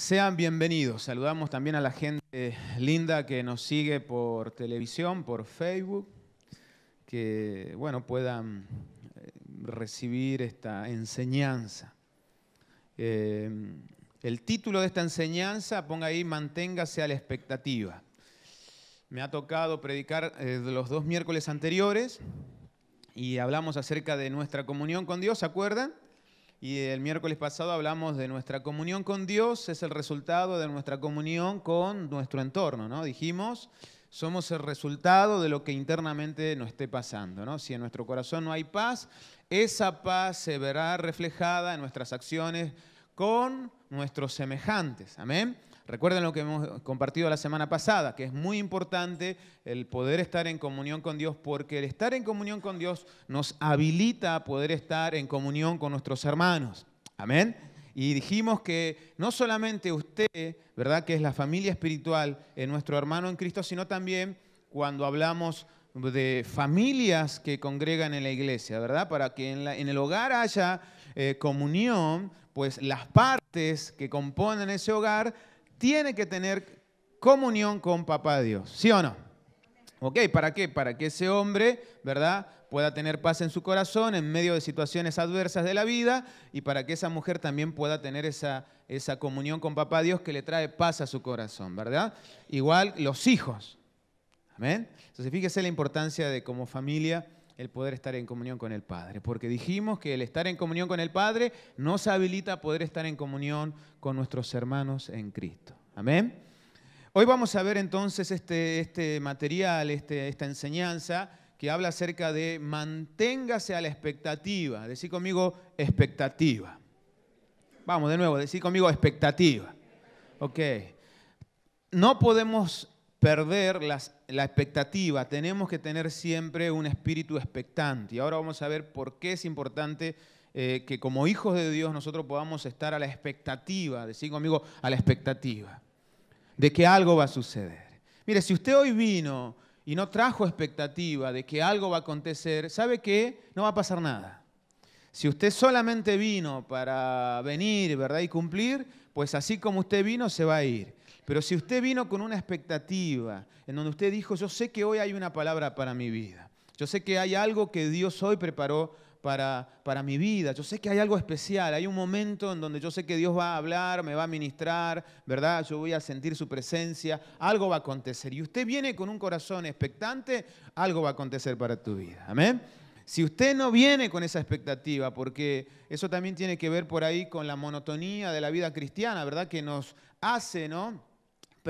Sean bienvenidos. Saludamos también a la gente linda que nos sigue por televisión, por Facebook, que bueno, puedan eh, recibir esta enseñanza. Eh, el título de esta enseñanza, ponga ahí, manténgase a la expectativa. Me ha tocado predicar eh, los dos miércoles anteriores y hablamos acerca de nuestra comunión con Dios, ¿se acuerdan? Y el miércoles pasado hablamos de nuestra comunión con Dios, es el resultado de nuestra comunión con nuestro entorno, ¿no? Dijimos, somos el resultado de lo que internamente nos esté pasando, ¿no? Si en nuestro corazón no hay paz, esa paz se verá reflejada en nuestras acciones con nuestros semejantes, amén. Recuerden lo que hemos compartido la semana pasada, que es muy importante el poder estar en comunión con Dios, porque el estar en comunión con Dios nos habilita a poder estar en comunión con nuestros hermanos. Amén. Y dijimos que no solamente usted, ¿verdad? Que es la familia espiritual, en nuestro hermano en Cristo, sino también cuando hablamos de familias que congregan en la iglesia, ¿verdad? Para que en, el hogar haya eh, comunión, pues las partes que componen ese hogar tiene que tener comunión con papá Dios, ¿sí o no? ¿Ok? ¿Para qué? Para que ese hombre, ¿verdad? pueda tener paz en su corazón en medio de situaciones adversas de la vida y para que esa mujer también pueda tener esa, comunión con papá Dios que le trae paz a su corazón, ¿verdad? Igual los hijos. Amén. Entonces fíjese la importancia de como familia el poder estar en comunión con el Padre, porque dijimos que el estar en comunión con el Padre nos habilita a poder estar en comunión con nuestros hermanos en Cristo. Amén. Hoy vamos a ver entonces este, este material, este, esta enseñanza que habla acerca de manténgase a la expectativa. Decir conmigo expectativa. Vamos de nuevo, Decir conmigo expectativa. Ok. No podemos perder la expectativa, tenemos que tener siempre un espíritu expectante. Y ahora vamos a ver por qué es importante eh, que como hijos de Dios nosotros podamos estar a la expectativa, decir conmigo, a la expectativa de que algo va a suceder. Mire, si usted hoy vino y no trajo expectativa de que algo va a acontecer, sabe que no va a pasar nada. Si usted solamente vino para venir, ¿verdad? Y cumplir, pues así como usted vino, se va a ir. Pero si usted vino con una expectativa en donde usted dijo, yo sé que hoy hay una palabra para mi vida, yo sé que hay algo que Dios hoy preparó para, para, mi vida. Yo sé que hay algo especial, hay un momento en donde yo sé que Dios va a hablar, me va a ministrar, ¿verdad? Yo voy a sentir su presencia, algo va a acontecer. Y usted viene con un corazón expectante, algo va a acontecer para tu vida. Amén. Si usted no viene con esa expectativa, porque eso también tiene que ver por ahí con la monotonía de la vida cristiana, ¿verdad? Que nos hace, ¿no?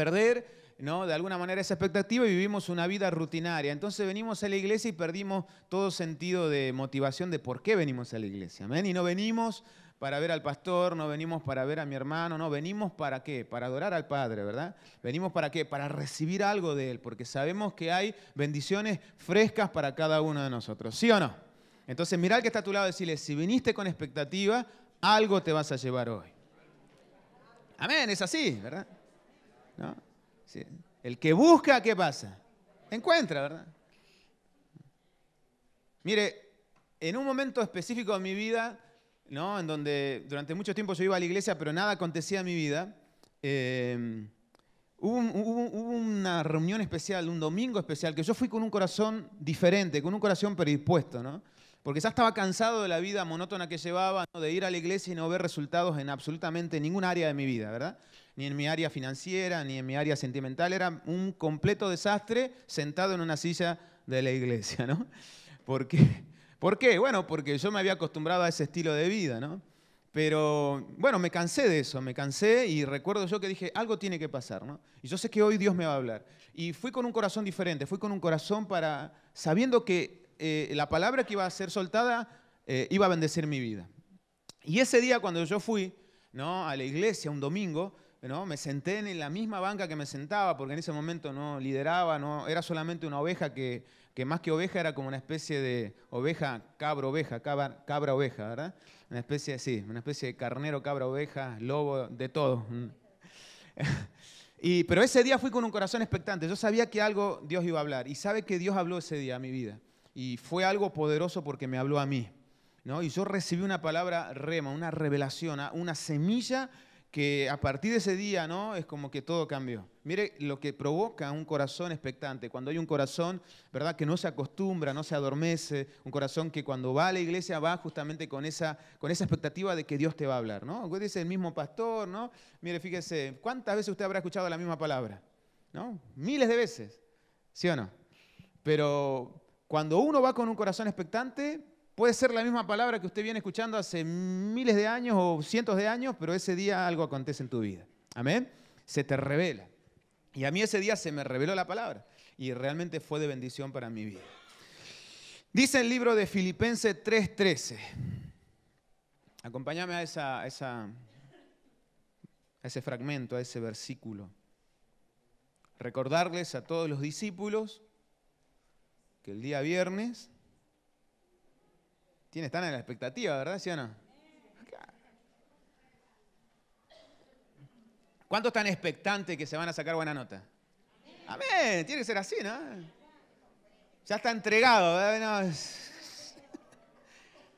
perder. ¿no? De alguna manera esa expectativa y vivimos una vida rutinaria. Entonces venimos a la iglesia y perdimos todo sentido de motivación de por qué venimos a la iglesia. ¿Amén? Y no venimos para ver al pastor, no venimos para ver a mi hermano, no, venimos para qué? Para adorar al Padre, ¿verdad? Venimos para qué? Para recibir algo de Él, porque sabemos que hay bendiciones frescas para cada uno de nosotros, ¿sí o no? Entonces, mira al que está a tu lado y decirle, si viniste con expectativa, algo te vas a llevar hoy. Amén, es así, ¿verdad? El que busca, ¿qué pasa? Encuentra, ¿verdad? Mire, en un momento específico de mi vida, ¿no? En donde durante mucho tiempo yo iba a la iglesia, pero nada acontecía en mi vida. Em, hubo, una reunión especial, un domingo especial, que yo fui con un corazón diferente, con un corazón predispuesto, ¿no? Porque ya estaba cansado de la vida monótona que llevaba, ¿no? de ir a la iglesia y no ver resultados en absolutamente ningún área de mi vida, ¿verdad? ni en mi área financiera, ni en mi área sentimental. Era un completo desastre sentado en una silla de la iglesia, ¿no? ¿Por qué? Bueno, porque yo me había acostumbrado a ese estilo de vida, ¿no? Pero bueno, me cansé de eso, me cansé y recuerdo yo que dije, algo tiene que pasar, ¿no? Y yo sé que hoy Dios me va a hablar. Y fui con un corazón diferente, fui con un corazón para, sabiendo que eh, la palabra que iba a ser soltada eh, iba a bendecir mi vida. Y ese día cuando yo fui, ¿no? A la iglesia un domingo, ¿no? Me senté en la misma banca que me sentaba, porque en ese momento no lideraba, no, era solamente una oveja que, más que oveja era como una especie de oveja, cabra oveja, cabra, oveja, ¿verdad? Una especie, así, una especie de carnero, cabra oveja, lobo, de todo. Y, pero ese día fui con un corazón expectante, yo sabía que algo Dios iba a hablar, y sabe que Dios habló ese día a mi vida, y fue algo poderoso porque me habló a mí, ¿no? Y yo recibí una palabra rema, una revelación, una semilla que a partir de ese día, ¿no? Es como que todo cambió. Mire lo que provoca un corazón expectante. Cuando hay un corazón, ¿verdad? Que no se acostumbra, no se adormece. Un corazón que cuando va a la iglesia va justamente con esa, con esa expectativa de que Dios te va a hablar, ¿no? Usted pues dice el mismo pastor, ¿no? Mire, fíjese, ¿cuántas veces usted habrá escuchado la misma palabra? ¿No? Miles de veces, ¿sí o no? Pero cuando uno va con un corazón expectante, Puede ser la misma palabra que usted viene escuchando hace miles de años o cientos de años, pero ese día algo acontece en tu vida. Amén. Se te revela. Y a mí ese día se me reveló la palabra y realmente fue de bendición para mi vida. Dice el libro de Filipenses 3:13. Acompáñame a, esa, a ese fragmento, a ese versículo. Recordarles a todos los discípulos que el día viernes tiene, están en la expectativa, ¿verdad? ¿Sí o no? ¿Cuántos están expectantes que se van a sacar buena nota? Amén, tiene que ser así, ¿no? Ya está entregado. ¿verdad?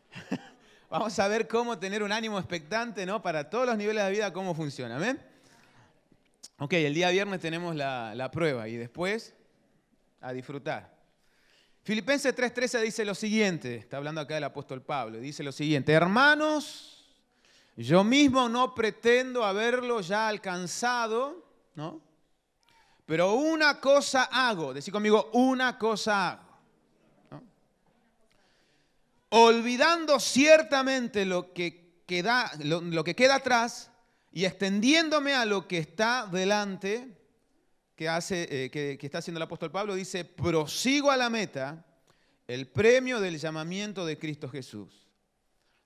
Vamos a ver cómo tener un ánimo expectante, ¿no? Para todos los niveles de vida, cómo funciona, amén. Ok, el día viernes tenemos la prueba y después a disfrutar. Filipenses 3:13 dice lo siguiente, está hablando acá del apóstol Pablo, dice lo siguiente, hermanos, yo mismo no pretendo haberlo ya alcanzado, ¿no? Pero una cosa hago, decir conmigo, una cosa hago. Olvidando ciertamente lo que, queda, lo que queda atrás y extendiéndome a lo que está delante, que, hace, eh, está haciendo el apóstol Pablo dice, prosigo a la meta, el premio del llamamiento de Cristo Jesús.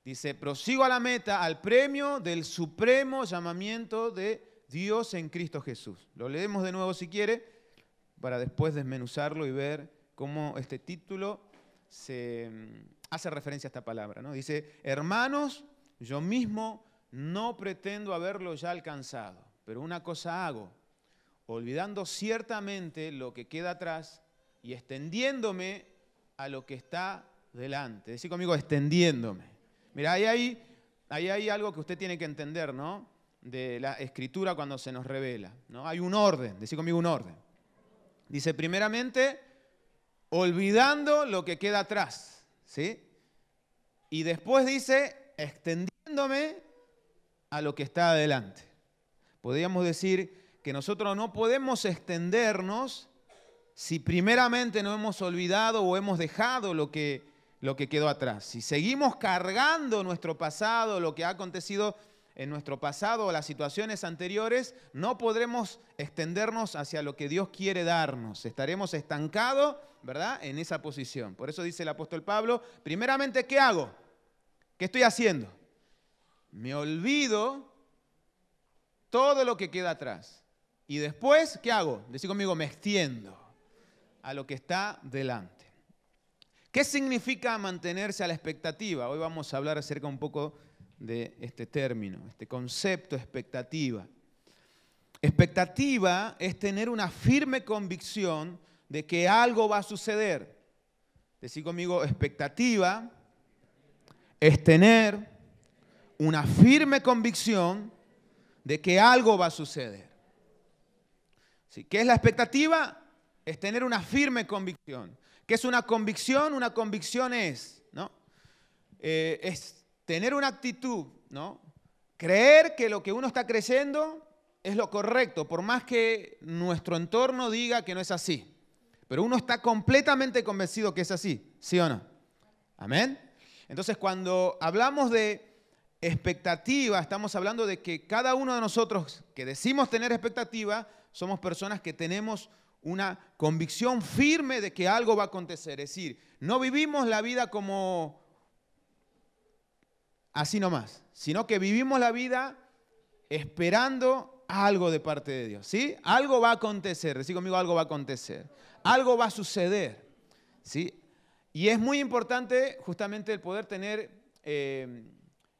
Dice, prosigo a la meta, al premio del supremo llamamiento de Dios en Cristo Jesús. Lo leemos de nuevo si quiere, para después desmenuzarlo y ver cómo este título se mm, hace referencia a esta palabra. ¿no? Dice, hermanos, yo mismo no pretendo haberlo ya alcanzado, pero una cosa hago olvidando ciertamente lo que queda atrás y extendiéndome a lo que está delante. Decir conmigo, extendiéndome. Mira, ahí hay, ahí hay algo que usted tiene que entender, ¿no? De la escritura cuando se nos revela, ¿no? Hay un orden, decir conmigo un orden. Dice, primeramente, olvidando lo que queda atrás, ¿sí? Y después dice, extendiéndome a lo que está adelante. Podríamos decir que nosotros no podemos extendernos si primeramente no hemos olvidado o hemos dejado lo que, lo que quedó atrás. Si seguimos cargando nuestro pasado, lo que ha acontecido en nuestro pasado o las situaciones anteriores, no podremos extendernos hacia lo que Dios quiere darnos. Estaremos estancados, ¿verdad?, en esa posición. Por eso dice el apóstol Pablo, primeramente, ¿qué hago? ¿Qué estoy haciendo? Me olvido todo lo que queda atrás. Y después, ¿qué hago? Decí conmigo, me extiendo a lo que está delante. ¿Qué significa mantenerse a la expectativa? Hoy vamos a hablar acerca un poco de este término, este concepto, expectativa. Expectativa es tener una firme convicción de que algo va a suceder. Decí conmigo, expectativa es tener una firme convicción de que algo va a suceder. ¿Qué es la expectativa? Es tener una firme convicción. ¿Qué es una convicción? Una convicción es, ¿no? Eh, es tener una actitud, ¿no? Creer que lo que uno está creyendo es lo correcto, por más que nuestro entorno diga que no es así. Pero uno está completamente convencido que es así, ¿sí o no? Amén. Entonces, cuando hablamos de expectativa, estamos hablando de que cada uno de nosotros que decimos tener expectativa, somos personas que tenemos una convicción firme de que algo va a acontecer. Es decir, no vivimos la vida como así nomás, sino que vivimos la vida esperando algo de parte de Dios. ¿Sí? Algo va a acontecer. decir conmigo, algo va a acontecer. Algo va a suceder. ¿Sí? Y es muy importante justamente el poder tener... Eh,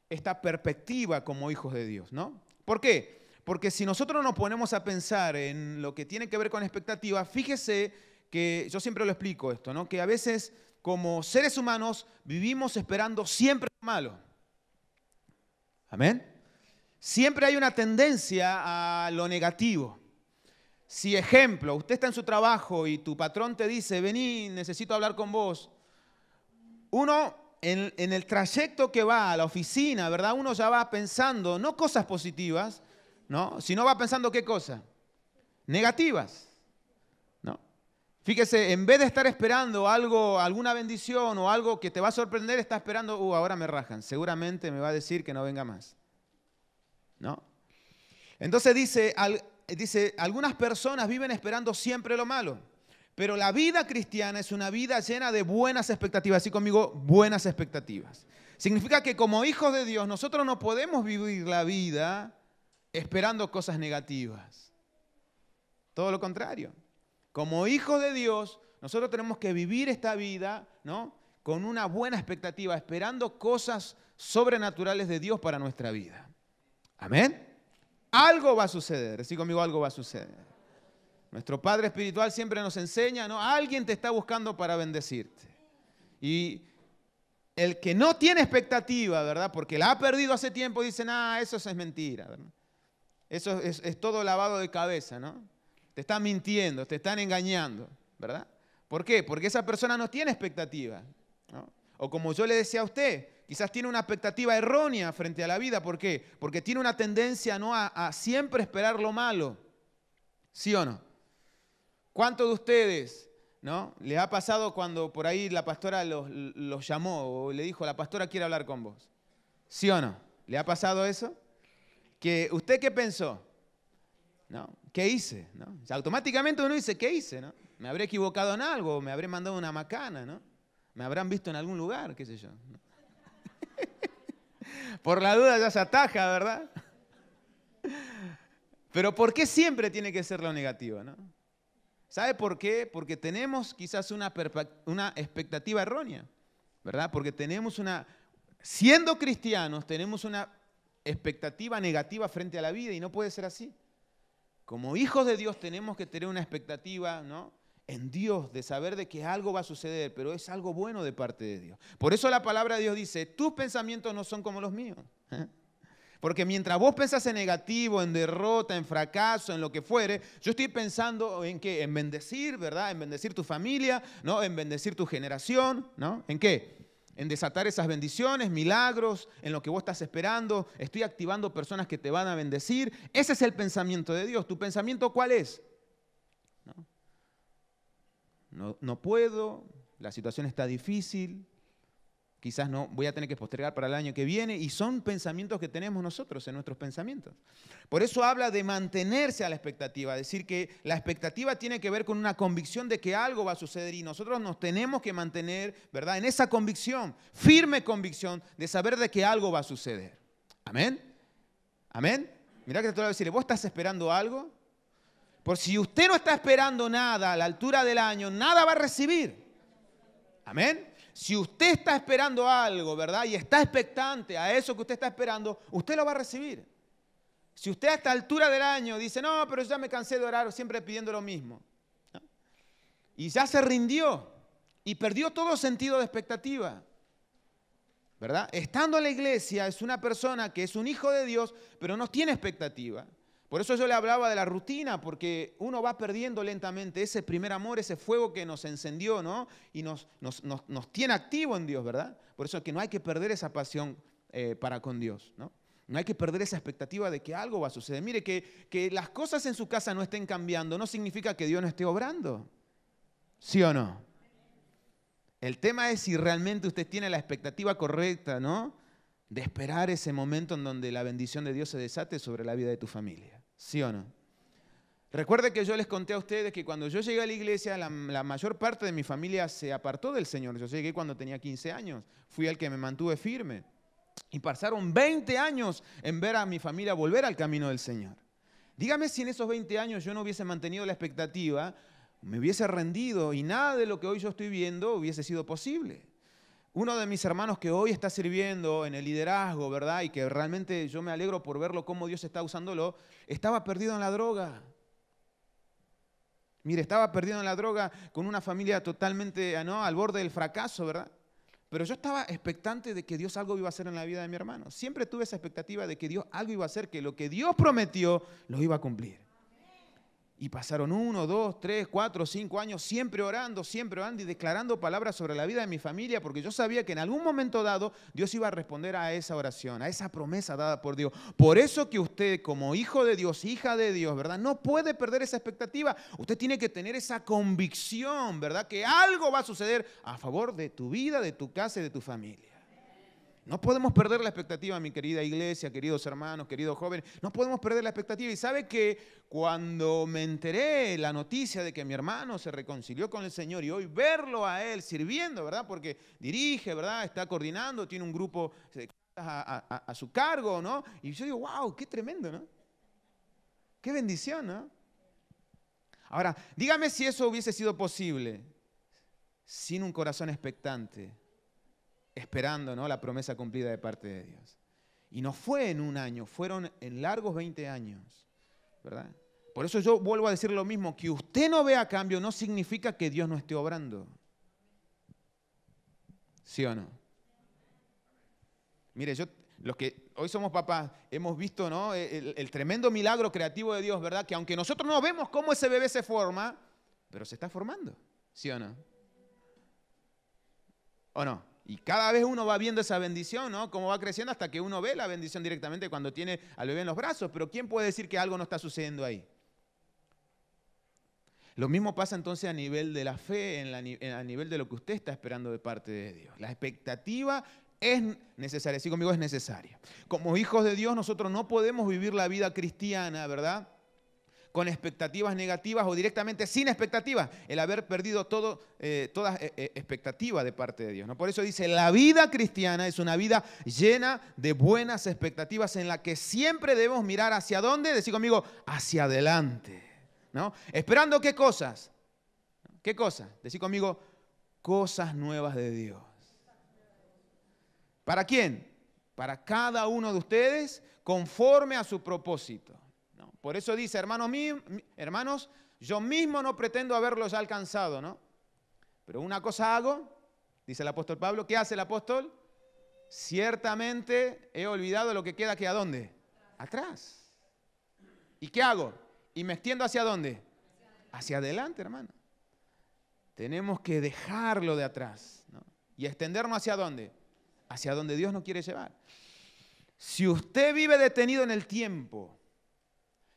esta perspectiva como hijos de Dios, ¿no? ¿Por qué? Porque si nosotros nos ponemos a pensar en lo que tiene que ver con expectativa, fíjese que yo siempre lo explico esto, ¿no? Que a veces como seres humanos vivimos esperando siempre lo malo. Amén. Siempre hay una tendencia a lo negativo. Si ejemplo, usted está en su trabajo y tu patrón te dice, vení, necesito hablar con vos, uno en, el trayecto que va a la oficina, ¿verdad? Uno ya va pensando, no cosas positivas, ¿no? Sino va pensando qué cosa? Negativas, ¿no? Fíjese, en vez de estar esperando algo, alguna bendición o algo que te va a sorprender, está esperando, uh, ahora me rajan, seguramente me va a decir que no venga más, ¿no? Entonces dice, dice algunas personas viven esperando siempre lo malo. Pero la vida cristiana es una vida llena de buenas expectativas. Así conmigo, buenas expectativas. Significa que como hijos de Dios nosotros no podemos vivir la vida esperando cosas negativas. Todo lo contrario. Como hijos de Dios, nosotros tenemos que vivir esta vida, ¿no? Con una buena expectativa, esperando cosas sobrenaturales de Dios para nuestra vida. Amén. Algo va a suceder. Así conmigo, algo va a suceder. Nuestro Padre Espiritual siempre nos enseña, ¿no? Alguien te está buscando para bendecirte. Y el que no tiene expectativa, ¿verdad? Porque la ha perdido hace tiempo, dice, ah, eso es mentira, ¿verdad? Eso es, todo lavado de cabeza, ¿no? Te están mintiendo, te están engañando, ¿verdad? ¿Por qué? Porque esa persona no tiene expectativa. ¿no? O como yo le decía a usted, quizás tiene una expectativa errónea frente a la vida. ¿Por qué? Porque tiene una tendencia ¿no? a siempre esperar lo malo. ¿Sí o no? ¿Cuántos de ustedes, no? ¿Les ha pasado cuando por ahí la pastora los, llamó o le dijo, la pastora quiere hablar con vos? ¿Sí o no? ¿Le ha pasado eso? Que, ¿Usted qué pensó? ¿No? ¿Qué hice? ¿No? automáticamente uno dice, ¿qué hice? ¿No? ¿Me habré equivocado en algo? ¿Me habré mandado una macana? ¿No? ¿Me habrán visto en algún lugar? ¿Qué sé yo? por la duda ya se ataja, ¿verdad? Pero ¿por qué siempre tiene que ser lo negativo? ¿no? ¿Sabe por qué? Porque tenemos quizás una, expectativa errónea, ¿verdad? Porque tenemos una, siendo cristianos, tenemos una expectativa negativa frente a la vida y no puede ser así. Como hijos de Dios tenemos que tener una expectativa, ¿no? En Dios, de saber de que algo va a suceder, pero es algo bueno de parte de Dios. Por eso la palabra de Dios dice, tus pensamientos no son como los míos. ¿eh? Porque mientras vos pensás en negativo, en derrota, en fracaso, en lo que fuere, yo estoy pensando en qué, en bendecir, ¿verdad? En bendecir tu familia, ¿no? En bendecir tu generación, ¿no? ¿En qué? En desatar esas bendiciones, milagros, en lo que vos estás esperando, estoy activando personas que te van a bendecir. Ese es el pensamiento de Dios. ¿Tu pensamiento cuál es? No, no, no puedo, la situación está difícil, quizás no, voy a tener que postergar para el año que viene, y son pensamientos que tenemos nosotros en nuestros pensamientos. Por eso habla de mantenerse a la expectativa, decir que la expectativa tiene que ver con una convicción de que algo va a suceder y nosotros nos tenemos que mantener, ¿verdad? En esa convicción, firme convicción de saber de que algo va a suceder. Amén. Amén. Mirá que te a decirle, ¿vos estás esperando algo? Por si usted no está esperando nada a la altura del año, nada va a recibir. Amén. Si usted está esperando algo, ¿verdad? Y está expectante a eso que usted está esperando, usted lo va a recibir. Si usted a esta altura del año dice, no, pero ya me cansé de orar siempre pidiendo lo mismo, y ya se rindió y perdió todo sentido de expectativa, ¿verdad? Estando en la iglesia es una persona que es un hijo de Dios, pero no tiene expectativa. Por eso yo le hablaba de la rutina, porque uno va perdiendo lentamente ese primer amor, ese fuego que nos encendió, ¿no? Y nos, nos, tiene activo en Dios, ¿verdad? Por eso es que no hay que perder esa pasión eh, para con Dios, ¿no? No hay que perder esa expectativa de que algo va a suceder. Mire, que, que las cosas en su casa no estén cambiando no significa que Dios no esté obrando. ¿Sí o no? El tema es si realmente usted tiene la expectativa correcta, ¿no? De esperar ese momento en donde la bendición de Dios se desate sobre la vida de tu familia. ¿Sí o no? Recuerde que yo les conté a ustedes que cuando yo llegué a la iglesia, la, mayor parte de mi familia se apartó del Señor. Yo llegué cuando tenía 15 años, fui el que me mantuve firme. Y pasaron 20 años en ver a mi familia volver al camino del Señor. Dígame si en esos 20 años yo no hubiese mantenido la expectativa, me hubiese rendido y nada de lo que hoy yo estoy viendo hubiese sido posible uno de mis hermanos que hoy está sirviendo en el liderazgo, ¿verdad? Y que realmente yo me alegro por verlo cómo Dios está usándolo, estaba perdido en la droga. Mire, estaba perdido en la droga con una familia totalmente ah, ¿no? al borde del fracaso, ¿verdad? Pero yo estaba expectante de que Dios algo iba a hacer en la vida de mi hermano. Siempre tuve esa expectativa de que Dios algo iba a hacer, que lo que Dios prometió lo iba a cumplir. Y pasaron uno, dos, tres, cuatro, cinco años siempre orando, siempre orando y declarando palabras sobre la vida de mi familia, porque yo sabía que en algún momento dado Dios iba a responder a esa oración, a esa promesa dada por Dios. Por eso que usted como hijo de Dios, hija de Dios, ¿verdad? No puede perder esa expectativa. Usted tiene que tener esa convicción, ¿verdad? Que algo va a suceder a favor de tu vida, de tu casa y de tu familia. No podemos perder la expectativa, mi querida iglesia, queridos hermanos, queridos jóvenes. No podemos perder la expectativa. Y sabe que cuando me enteré la noticia de que mi hermano se reconcilió con el Señor y hoy verlo a él sirviendo, ¿verdad? Porque dirige, ¿verdad? Está coordinando, tiene un grupo eh, a, su cargo, ¿no? Y yo digo, wow, qué tremendo, ¿no? Qué bendición, ¿no? Ahora, dígame si eso hubiese sido posible sin un corazón expectante esperando ¿no? la promesa cumplida de parte de Dios. Y no fue en un año, fueron en largos 20 años, ¿verdad? Por eso yo vuelvo a decir lo mismo, que usted no vea cambio no significa que Dios no esté obrando. ¿Sí o no? Mire, yo, los que hoy somos papás, hemos visto ¿no? el, el tremendo milagro creativo de Dios, ¿verdad? Que aunque nosotros no vemos cómo ese bebé se forma, pero se está formando, ¿sí o no? ¿O no? Y cada vez uno va viendo esa bendición, ¿no? Cómo va creciendo hasta que uno ve la bendición directamente cuando tiene al bebé en los brazos. Pero ¿quién puede decir que algo no está sucediendo ahí? Lo mismo pasa entonces a nivel de la fe, a nivel de lo que usted está esperando de parte de Dios. La expectativa es necesaria, sí conmigo es necesaria. Como hijos de Dios nosotros no podemos vivir la vida cristiana, ¿verdad? con expectativas negativas o directamente sin expectativas, el haber perdido todo, eh, toda eh, eh, expectativa de parte de Dios. ¿no? Por eso dice, la vida cristiana es una vida llena de buenas expectativas en la que siempre debemos mirar hacia dónde, decir conmigo, hacia adelante. ¿no? Esperando qué cosas, qué cosas, decir conmigo, cosas nuevas de Dios. ¿Para quién? Para cada uno de ustedes conforme a su propósito. Por eso dice, hermanos, mí, hermanos, yo mismo no pretendo haberlos alcanzado, ¿no? Pero una cosa hago, dice el apóstol Pablo, ¿qué hace el apóstol? Ciertamente he olvidado lo que queda aquí, a dónde? Atrás. ¿Y qué hago? ¿Y me extiendo hacia dónde? Hacia adelante, hermano. Tenemos que dejarlo de atrás ¿no? y extendernos hacia dónde? Hacia donde Dios nos quiere llevar. Si usted vive detenido en el tiempo,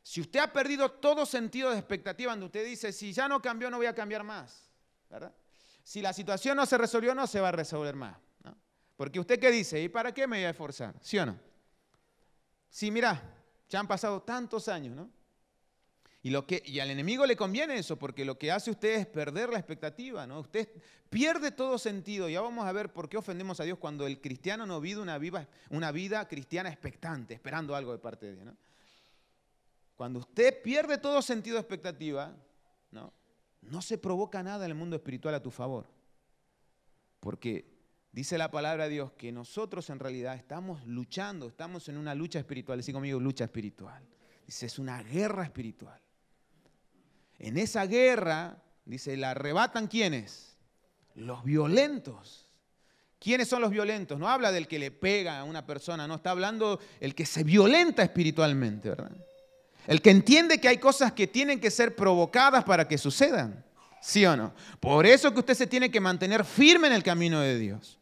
si usted ha perdido todo sentido de expectativa, donde usted dice, si ya no cambió, no voy a cambiar más, ¿verdad? Si la situación no se resolvió, no se va a resolver más. ¿no? Porque usted qué dice, ¿y para qué me voy a esforzar? ¿Sí o no? Sí, mirá, ya han pasado tantos años, ¿no? Y, lo que, y al enemigo le conviene eso, porque lo que hace usted es perder la expectativa, ¿no? Usted pierde todo sentido. Ya vamos a ver por qué ofendemos a Dios cuando el cristiano no vive una, viva, una vida cristiana expectante, esperando algo de parte de Dios, ¿no? Cuando usted pierde todo sentido de expectativa, ¿no? se provoca nada en el mundo espiritual a tu favor. Porque dice la palabra de Dios que nosotros en realidad estamos luchando, estamos en una lucha espiritual. Decí conmigo, lucha espiritual. Dice, es una guerra espiritual. En esa guerra, dice, la arrebatan quiénes? Los violentos. ¿Quiénes son los violentos? No habla del que le pega a una persona, no está hablando el que se violenta espiritualmente, ¿verdad? El que entiende que hay cosas que tienen que ser provocadas para que sucedan. ¿Sí o no? Por eso que usted se tiene que mantener firme en el camino de Dios.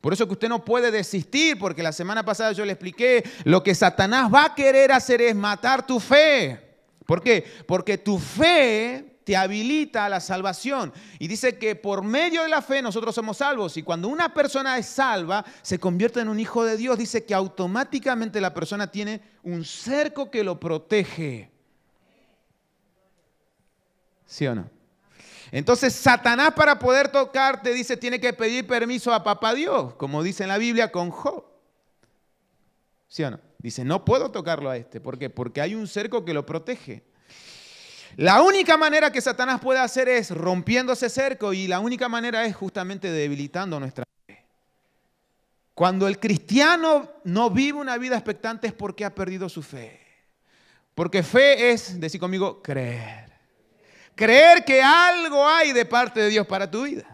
Por eso que usted no puede desistir, porque la semana pasada yo le expliqué, lo que Satanás va a querer hacer es matar tu fe. ¿Por qué? Porque tu fe te habilita a la salvación. Y dice que por medio de la fe nosotros somos salvos. Y cuando una persona es salva, se convierte en un hijo de Dios. Dice que automáticamente la persona tiene un cerco que lo protege. ¿Sí o no? Entonces Satanás para poder tocarte dice tiene que pedir permiso a papá Dios, como dice en la Biblia con Job. ¿Sí o no? Dice, no puedo tocarlo a este, ¿por qué? Porque hay un cerco que lo protege. La única manera que Satanás puede hacer es rompiendo ese cerco y la única manera es justamente debilitando nuestra fe. Cuando el cristiano no vive una vida expectante es porque ha perdido su fe. Porque fe es, decir conmigo, creer. Creer que algo hay de parte de Dios para tu vida.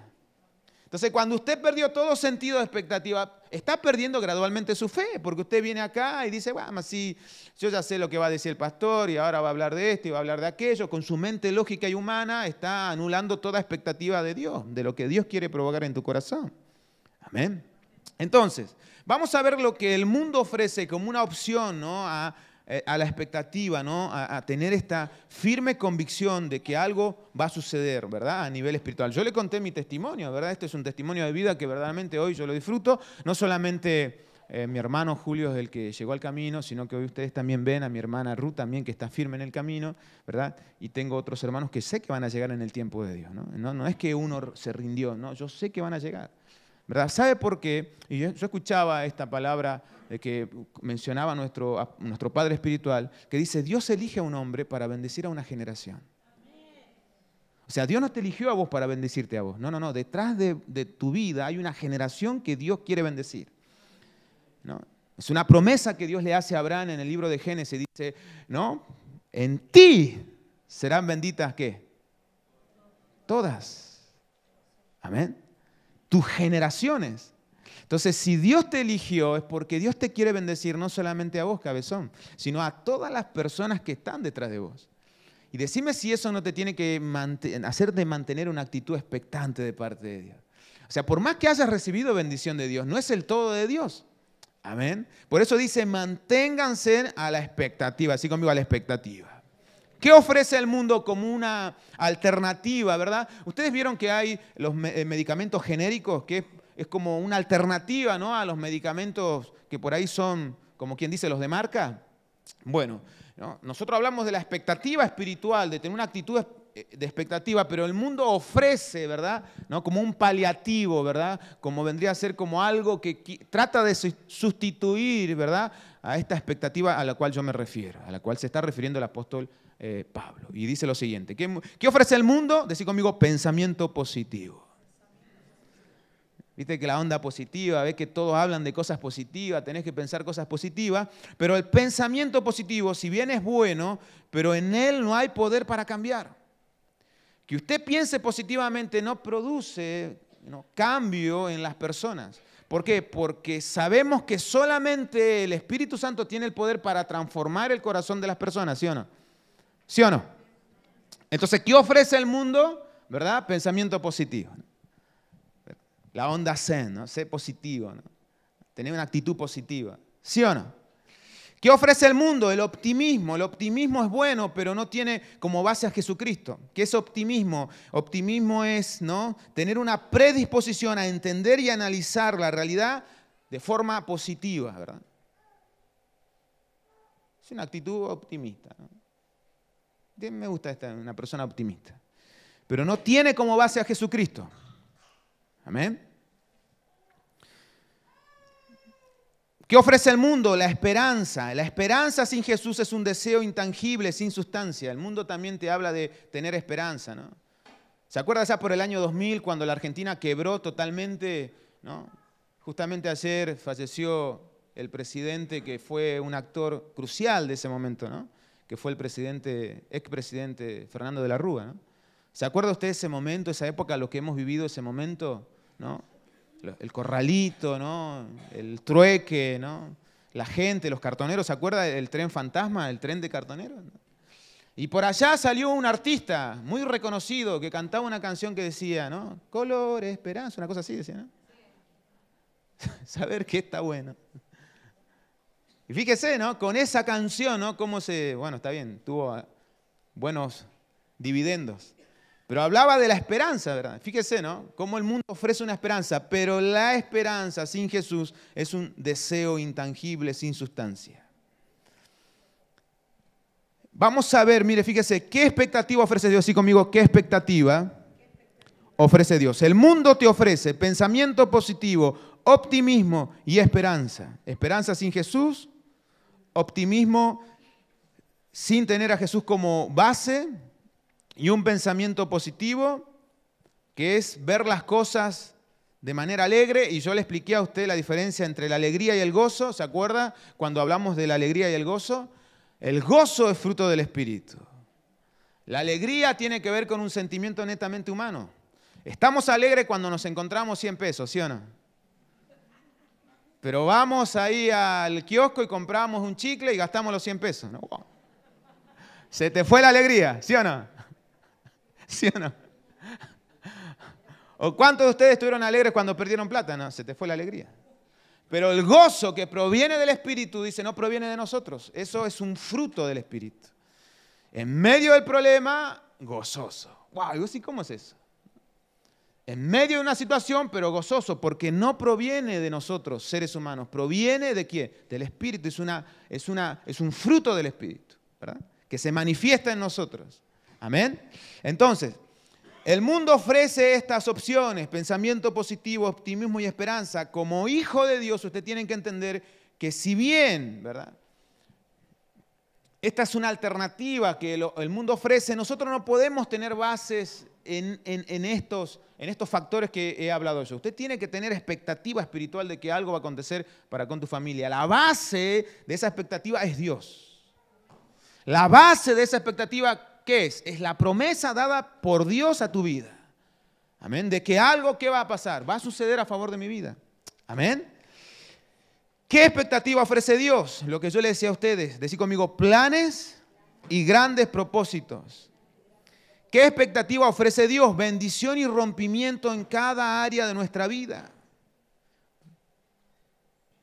Entonces, cuando usted perdió todo sentido de expectativa, está perdiendo gradualmente su fe, porque usted viene acá y dice, bueno, si yo ya sé lo que va a decir el pastor y ahora va a hablar de esto y va a hablar de aquello, con su mente lógica y humana está anulando toda expectativa de Dios, de lo que Dios quiere provocar en tu corazón. Amén. Entonces, vamos a ver lo que el mundo ofrece como una opción ¿no? a eh, a la expectativa, ¿no? A, tener esta firme convicción de que algo va a suceder, ¿verdad? A nivel espiritual. Yo le conté mi testimonio, ¿verdad? Este es un testimonio de vida que verdaderamente hoy yo lo disfruto. No solamente eh, mi hermano Julio es el que llegó al camino, sino que hoy ustedes también ven a mi hermana Ruth también que está firme en el camino, ¿verdad? Y tengo otros hermanos que sé que van a llegar en el tiempo de Dios, ¿no? No, no es que uno se rindió, no, yo sé que van a llegar. ¿Sabe por qué? Y yo, escuchaba esta palabra que mencionaba nuestro, nuestro Padre Espiritual, que dice, Dios elige a un hombre para bendecir a una generación. O sea, Dios no te eligió a vos para bendecirte a vos. No, no, no. Detrás de, tu vida hay una generación que Dios quiere bendecir. ¿no? Es una promesa que Dios le hace a Abraham en el libro de Génesis. Dice, ¿no? En ti serán benditas qué? Todas. Amén tus generaciones. Entonces, si Dios te eligió, es porque Dios te quiere bendecir no solamente a vos, cabezón, sino a todas las personas que están detrás de vos. Y decime si eso no te tiene que hacer de mantener una actitud expectante de parte de Dios. O sea, por más que hayas recibido bendición de Dios, no es el todo de Dios. Amén. Por eso dice, manténganse a la expectativa, así conmigo, a la expectativa. ¿Qué ofrece el mundo como una alternativa, verdad? Ustedes vieron que hay los eh, medicamentos genéricos, que es como una alternativa ¿no? a los medicamentos que por ahí son, como quien dice, los de marca. Bueno, nosotros hablamos de la expectativa espiritual, de tener una actitud eh, de expectativa, pero el mundo ofrece, ¿verdad? ¿No? Como un paliativo, ¿verdad? Como vendría a ser como algo que trata de sustituir, ¿verdad? A esta expectativa a la cual yo me refiero, a la cual se está refiriendo el apóstol eh, Pablo. Y dice lo siguiente, ¿qué, ofrece el mundo? Decir conmigo, pensamiento positivo. Viste que la onda positiva, ve que todos hablan de cosas positivas, tenés que pensar cosas positivas, pero el pensamiento positivo, si bien es bueno, pero en él no hay poder para cambiar. Que usted piense positivamente no produce cambio en las personas. ¿Por qué? Porque sabemos que solamente el Espíritu Santo tiene el poder para transformar el corazón de las personas, ¿sí o no? ¿Sí o no? Entonces, ¿qué ofrece el mundo? ¿Verdad? Pensamiento positivo. La onda zen, ¿no? Sé positivo, ¿no? Tener una actitud positiva. ¿Sí o no? ¿Qué ofrece el mundo? El optimismo. El optimismo es bueno, pero no tiene como base a Jesucristo. ¿Qué es optimismo? Optimismo es ¿no? tener una predisposición a entender y analizar la realidad de forma positiva, ¿verdad? Es una actitud optimista. ¿no? Me gusta esta, una persona optimista. Pero no tiene como base a Jesucristo. Amén. ¿Qué ofrece el mundo? La esperanza. La esperanza sin Jesús es un deseo intangible, sin sustancia. El mundo también te habla de tener esperanza, ¿no? ¿Se acuerda ya por el año 2000 cuando la Argentina quebró totalmente, ¿no? Justamente ayer falleció el presidente que fue un actor crucial de ese momento, ¿no? que fue el presidente, expresidente Fernando de la Rúa. ¿Se acuerda usted ese momento, esa época, lo que hemos vivido ese momento? ¿no? El corralito, ¿no? el trueque, ¿no? la gente, los cartoneros. ¿Se acuerda del tren fantasma, el tren de cartoneros? Y por allá salió un artista muy reconocido que cantaba una canción que decía, ¿no? Color, esperanza, una cosa así decía, ¿no? Saber que está bueno. Y fíjese, ¿no? Con esa canción, ¿no? Cómo se, bueno, está bien, tuvo eh, buenos dividendos. Pero hablaba de la esperanza, ¿verdad? Fíjese, ¿no? Cómo el mundo ofrece una esperanza, pero la esperanza sin Jesús es un deseo intangible, sin sustancia. Vamos a ver, mire, fíjese, ¿qué expectativa ofrece Dios? Sí, conmigo, ¿qué expectativa ofrece Dios? El mundo te ofrece pensamiento positivo, optimismo y esperanza. Esperanza sin Jesús optimismo sin tener a Jesús como base y un pensamiento positivo, que es ver las cosas de manera alegre. Y yo le expliqué a usted la diferencia entre la alegría y el gozo, ¿se acuerda? Cuando hablamos de la alegría y el gozo. El gozo es fruto del Espíritu. La alegría tiene que ver con un sentimiento netamente humano. Estamos alegres cuando nos encontramos 100 pesos, ¿sí o no? Pero vamos ahí al kiosco y compramos un chicle y gastamos los 100 pesos. Se te fue la alegría, ¿sí o no? ¿Sí o no? ¿O cuántos de ustedes estuvieron alegres cuando perdieron plata? No, se te fue la alegría. Pero el gozo que proviene del Espíritu, dice, no proviene de nosotros. Eso es un fruto del Espíritu. En medio del problema, gozoso. Wow, ¿y cómo es eso? en medio de una situación, pero gozoso, porque no proviene de nosotros, seres humanos, proviene de quién? Del Espíritu, es, una, es, una, es un fruto del Espíritu, ¿verdad? Que se manifiesta en nosotros. Amén. Entonces, el mundo ofrece estas opciones, pensamiento positivo, optimismo y esperanza. Como hijo de Dios, usted tiene que entender que si bien, ¿verdad? Esta es una alternativa que el mundo ofrece, nosotros no podemos tener bases en, estos, en estos factores que he hablado yo. Usted tiene que tener expectativa espiritual de que algo va a acontecer para con tu familia. La base de esa expectativa es Dios. La base de esa expectativa, ¿qué es? Es la promesa dada por Dios a tu vida. Amén. De que algo que va a pasar, va a suceder a favor de mi vida. Amén. ¿Qué expectativa ofrece Dios? Lo que yo le decía a ustedes, decir conmigo, planes y grandes propósitos. ¿Qué expectativa ofrece Dios? Bendición y rompimiento en cada área de nuestra vida.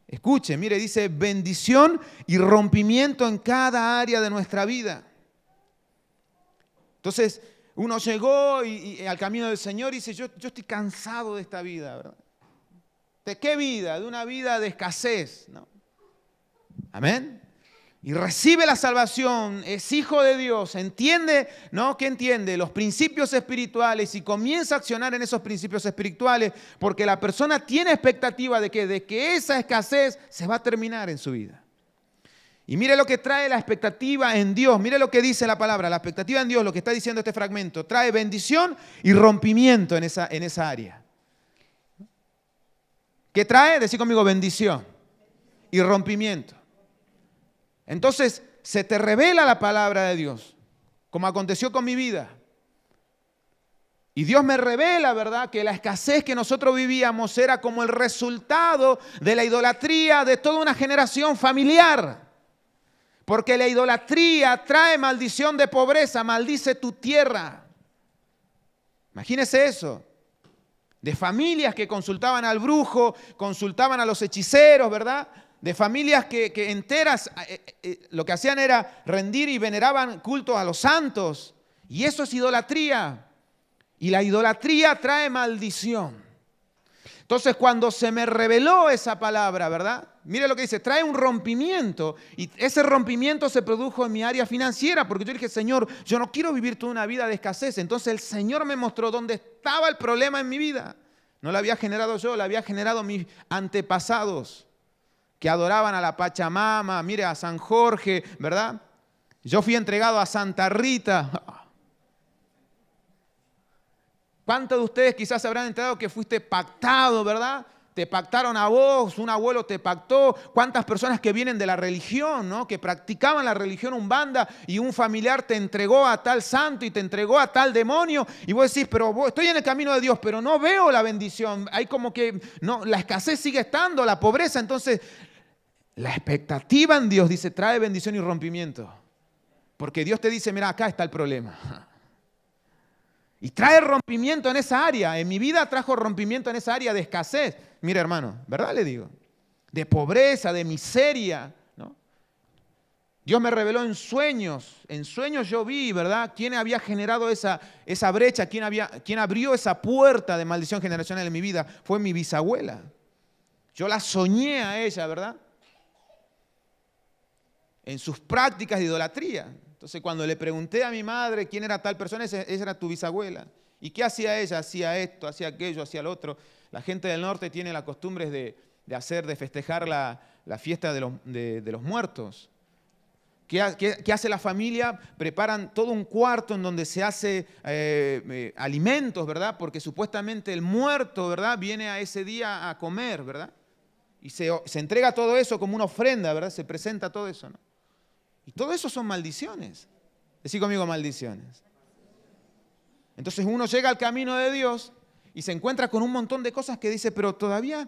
Escuche, mire, dice bendición y rompimiento en cada área de nuestra vida. Entonces, uno llegó y, al camino del Señor y dice, yo, yo estoy cansado de esta vida, ¿De qué vida? De una vida de escasez, ¿no? Amén y recibe la salvación, es hijo de Dios, entiende, ¿no? ¿Qué entiende los principios espirituales y comienza a accionar en esos principios espirituales, porque la persona tiene expectativa de que, de que esa escasez se va a terminar en su vida. Y mire lo que trae la expectativa en Dios, mire lo que dice la palabra, la expectativa en Dios, lo que está diciendo este fragmento, trae bendición y rompimiento en esa, en esa área. ¿Qué trae? Decir conmigo bendición y rompimiento. Entonces se te revela la palabra de Dios, como aconteció con mi vida. Y Dios me revela, ¿verdad?, que la escasez que nosotros vivíamos era como el resultado de la idolatría de toda una generación familiar. Porque la idolatría trae maldición de pobreza, maldice tu tierra. Imagínese eso. De familias que consultaban al brujo, consultaban a los hechiceros, ¿verdad? de familias que, enteras eh, eh, eh, lo que hacían era rendir y veneraban cultos a los santos. Y eso es idolatría. Y la idolatría trae maldición. Entonces cuando se me reveló esa palabra, ¿verdad? Mire lo que dice, trae un rompimiento y ese rompimiento se produjo en mi área financiera porque yo dije, Señor, yo no quiero vivir toda una vida de escasez. Entonces el Señor me mostró dónde estaba el problema en mi vida. No lo había generado yo, la había generado mis antepasados que adoraban a la Pachamama, mire, a San Jorge, ¿verdad? Yo fui entregado a Santa Rita. ¿Cuántos de ustedes quizás habrán enterado que fuiste pactado, verdad? Te pactaron a vos, un abuelo te pactó. ¿Cuántas personas que vienen de la religión, ¿no? que practicaban la religión umbanda y un familiar te entregó a tal santo y te entregó a tal demonio? Y vos decís, pero estoy en el camino de Dios, pero no veo la bendición. Hay como que no, la escasez sigue estando, la pobreza. Entonces la expectativa en Dios dice, trae bendición y rompimiento. Porque Dios te dice, mira, acá está el problema. Y trae rompimiento en esa área. En mi vida trajo rompimiento en esa área de escasez. Mira, hermano, ¿verdad le digo? De pobreza, de miseria. Dios me reveló en sueños. En sueños yo vi, ¿verdad? ¿Quién había generado esa, esa brecha? ¿Quién, había, ¿Quién abrió esa puerta de maldición generacional en mi vida? Fue mi bisabuela. Yo la soñé a ella, ¿verdad? en sus prácticas de idolatría. Entonces cuando le pregunté a mi madre quién era tal persona, esa era tu bisabuela. ¿Y qué hacía ella? Hacía esto, hacía aquello, hacía lo otro. La gente del norte tiene la costumbre de, hacer, de festejar la, fiesta de los, muertos. ¿Qué, hace la familia? Preparan todo un cuarto en donde se hace eh, eh, alimentos, ¿verdad? Porque supuestamente el muerto, ¿verdad? Viene a ese día a comer, ¿verdad? Y se, se entrega todo eso como una ofrenda, ¿verdad? Se presenta todo eso, ¿no? Y todo eso son maldiciones. Decí conmigo maldiciones. Entonces uno llega al camino de Dios y se encuentra con un montón de cosas que dice, pero todavía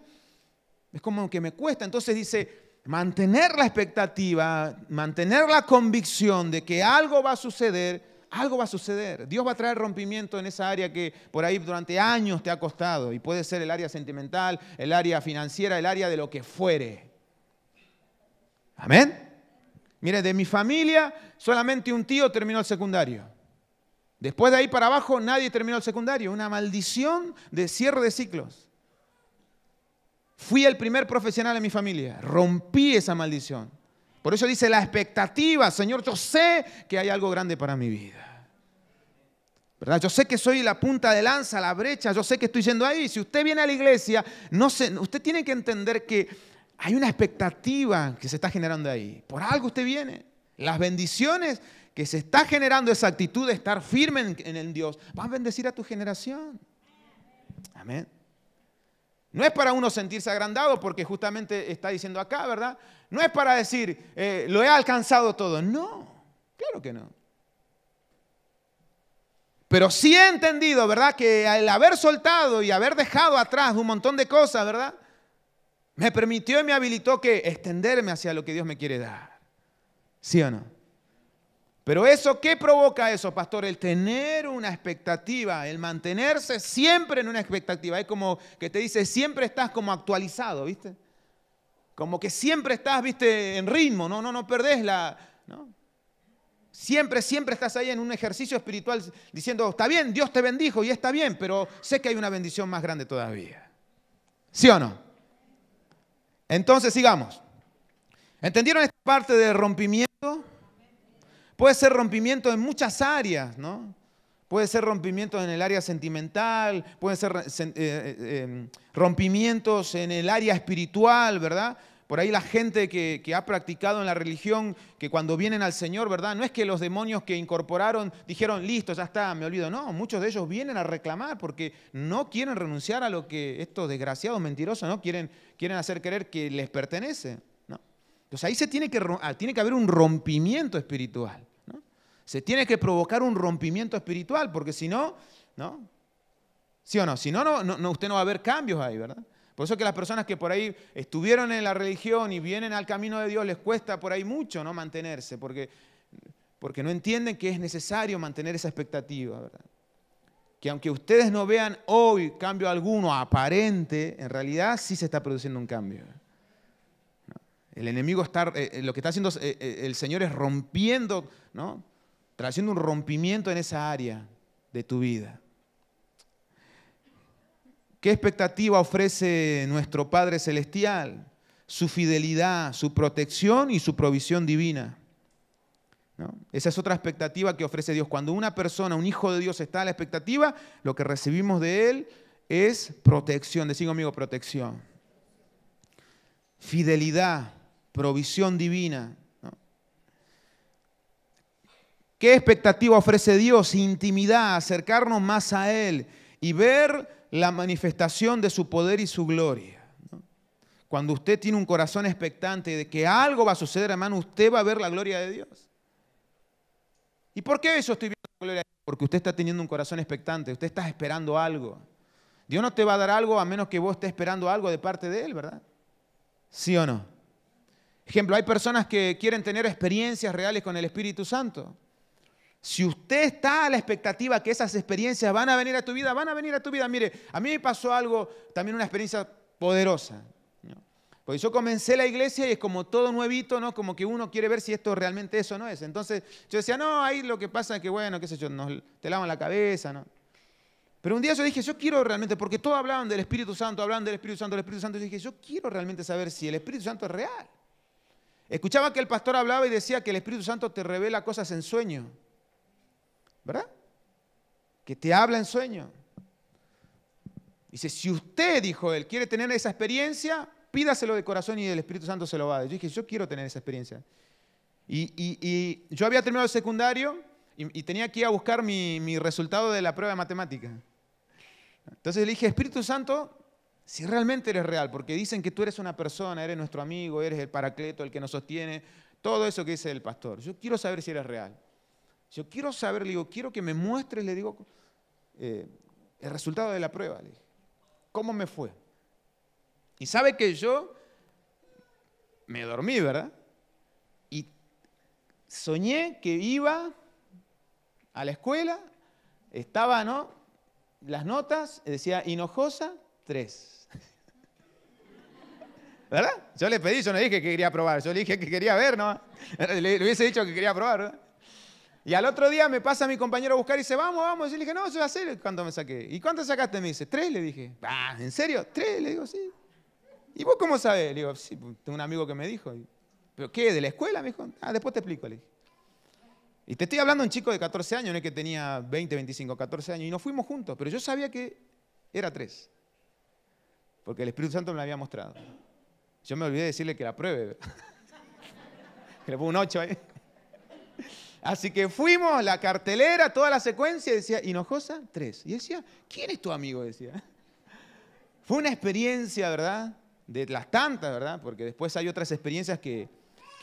es como que me cuesta. Entonces dice, mantener la expectativa, mantener la convicción de que algo va a suceder, algo va a suceder. Dios va a traer rompimiento en esa área que por ahí durante años te ha costado. Y puede ser el área sentimental, el área financiera, el área de lo que fuere. Amén. Mire, de mi familia solamente un tío terminó el secundario. Después de ahí para abajo nadie terminó el secundario. Una maldición de cierre de ciclos. Fui el primer profesional en mi familia. Rompí esa maldición. Por eso dice la expectativa, Señor, yo sé que hay algo grande para mi vida. ¿Verdad? Yo sé que soy la punta de lanza, la brecha, yo sé que estoy yendo ahí. Si usted viene a la iglesia, no sé, usted tiene que entender que hay una expectativa que se está generando ahí. Por algo usted viene. Las bendiciones que se está generando, esa actitud de estar firme en, el Dios, van a bendecir a tu generación. Amén. No es para uno sentirse agrandado, porque justamente está diciendo acá, ¿verdad? No es para decir, eh, lo he alcanzado todo. No, claro que no. Pero sí he entendido, ¿verdad? Que al haber soltado y haber dejado atrás un montón de cosas, ¿verdad? Me permitió y me habilitó que extenderme hacia lo que Dios me quiere dar. ¿Sí o no? Pero eso, ¿qué provoca eso, pastor? El tener una expectativa, el mantenerse siempre en una expectativa. Es como que te dice, siempre estás como actualizado, ¿viste? Como que siempre estás, viste, en ritmo, no, no, no perdés la... ¿no? Siempre, siempre estás ahí en un ejercicio espiritual diciendo, está bien, Dios te bendijo y está bien, pero sé que hay una bendición más grande todavía. ¿Sí o no? Entonces, sigamos. ¿Entendieron esta parte de rompimiento? Puede ser rompimiento en muchas áreas, ¿no? Puede ser rompimiento en el área sentimental, puede ser eh, eh, eh, rompimientos en el área espiritual, ¿verdad? Por ahí la gente que, ha practicado en la religión, que cuando vienen al Señor, ¿verdad? No es que los demonios que incorporaron dijeron, listo, ya está, me olvido. No, muchos de ellos vienen a reclamar porque no quieren renunciar a lo que estos desgraciados mentirosos no quieren, quieren hacer creer que les pertenece. ¿no? Entonces ahí se tiene que, ah, tiene que haber un rompimiento espiritual. ¿no? Se tiene que provocar un rompimiento espiritual porque si no, ¿no? ¿Sí o no? Si no, no, no, usted no va a ver cambios ahí, ¿verdad? Por eso que las personas que por ahí estuvieron en la religión y vienen al camino de Dios les cuesta por ahí mucho no mantenerse, porque, porque no entienden que es necesario mantener esa expectativa, Que aunque ustedes no vean hoy cambio alguno aparente, en realidad sí se está produciendo un cambio. El enemigo está, eh, eh, lo que está haciendo eh, el Señor es rompiendo, ¿no? Trayendo un rompimiento en esa área de tu vida. ¿Qué expectativa ofrece nuestro Padre Celestial? Su fidelidad, su protección y su provisión divina. Esa es otra expectativa que ofrece Dios. Cuando una persona, un hijo de Dios está a la expectativa, lo que recibimos de Él es protección. Decí conmigo, protección. Fidelidad, provisión divina. ¿Qué expectativa ofrece Dios? Intimidad, acercarnos más a Él y ver la manifestación de su poder y su gloria. Cuando usted tiene un corazón expectante de que algo va a suceder, hermano, usted va a ver la gloria de Dios. ¿Y por qué eso estoy viendo la gloria de Dios? Porque usted está teniendo un corazón expectante, usted está esperando algo. Dios no te va a dar algo a menos que vos estés esperando algo de parte de Él, ¿verdad? ¿Sí o no? Ejemplo, hay personas que quieren tener experiencias reales con el Espíritu Santo. Si usted está a la expectativa que esas experiencias van a venir a tu vida, van a venir a tu vida. Mire, a mí me pasó algo, también una experiencia poderosa. Pues yo comencé la iglesia y es como todo nuevito, ¿no? Como que uno quiere ver si esto realmente eso no es. Entonces yo decía, no, ahí lo que pasa es que, bueno, qué sé yo, te lavan la cabeza, ¿no? Pero un día yo dije, yo quiero realmente, porque todos hablaban del Espíritu Santo, hablaban del Espíritu Santo, del Espíritu Santo. Yo dije, yo quiero realmente saber si el Espíritu Santo es real. Escuchaba que el pastor hablaba y decía que el Espíritu Santo te revela cosas en sueño. ¿verdad? Que te habla en sueño. Dice, si usted, dijo él, quiere tener esa experiencia, pídaselo de corazón y el Espíritu Santo se lo va a dar. Yo dije, yo quiero tener esa experiencia. Y, yo había terminado el secundario y, tenía que ir a buscar mi, mi resultado de la prueba de matemática. Entonces le dije, Espíritu Santo, si realmente eres real, porque dicen que tú eres una persona, eres nuestro amigo, eres el paracleto, el que nos sostiene, todo eso que dice el pastor. Yo quiero saber si eres real. Yo quiero saber, le digo, quiero que me muestres, le digo, eh, el resultado de la prueba, le dije. ¿Cómo me fue? Y sabe que yo me dormí, ¿verdad? Y soñé que iba a la escuela, estaba, ¿no? Las notas, decía Hinojosa, 3. ¿Verdad? Yo le pedí, yo no dije que quería probar, yo le dije que quería ver, ¿no? Le, hubiese dicho que quería probar, ¿verdad? Y al otro día me pasa mi compañero a buscar y dice, vamos, vamos. Y yo le dije, no, eso a hacer. ¿Cuánto me saqué? ¿Y cuánto sacaste? Me dice, tres, le dije. Ah, ¿en serio? Tres, le digo, sí. ¿Y vos cómo sabes Le digo, sí, tengo un amigo que me dijo. ¿Pero qué? ¿De la escuela? Me dijo, ah, después te explico, le dije. Y te estoy hablando de un chico de 14 años, no es que tenía 20, 25, 14 años, y nos fuimos juntos, pero yo sabía que era tres, porque el Espíritu Santo me lo había mostrado. Yo me olvidé de decirle que la pruebe, que le pongo un 8 ahí. Así que fuimos, la cartelera, toda la secuencia, decía, Hinojosa, tres. Y decía, ¿quién es tu amigo? Decía. Fue una experiencia, ¿verdad? De las tantas, ¿verdad? Porque después hay otras experiencias que,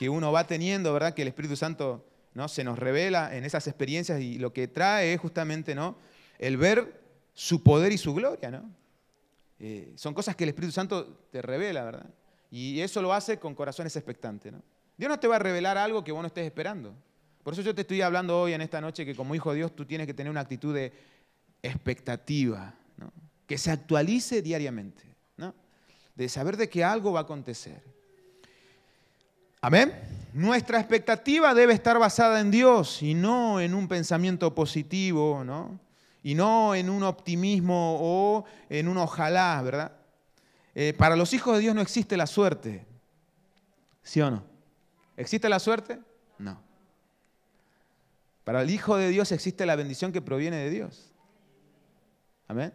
uno va teniendo, ¿verdad? Que el Espíritu Santo ¿no? se nos revela en esas experiencias y lo que trae es justamente, ¿no? El ver su poder y su gloria, ¿no? Eh, son cosas que el Espíritu Santo te revela, ¿verdad? Y eso lo hace con corazones expectantes, ¿no? Dios no te va a revelar algo que vos no estés esperando. Por eso yo te estoy hablando hoy en esta noche que como hijo de Dios tú tienes que tener una actitud de expectativa, que se actualice diariamente, de saber de que algo va a acontecer. Amén. Nuestra expectativa debe estar basada en Dios y no en un pensamiento positivo, Y no en un optimismo o en un ojalá, ¿verdad? Eh, para los hijos de Dios no existe la suerte, ¿sí o no? ¿Existe la suerte? Para el Hijo de Dios existe la bendición que proviene de Dios. Amén.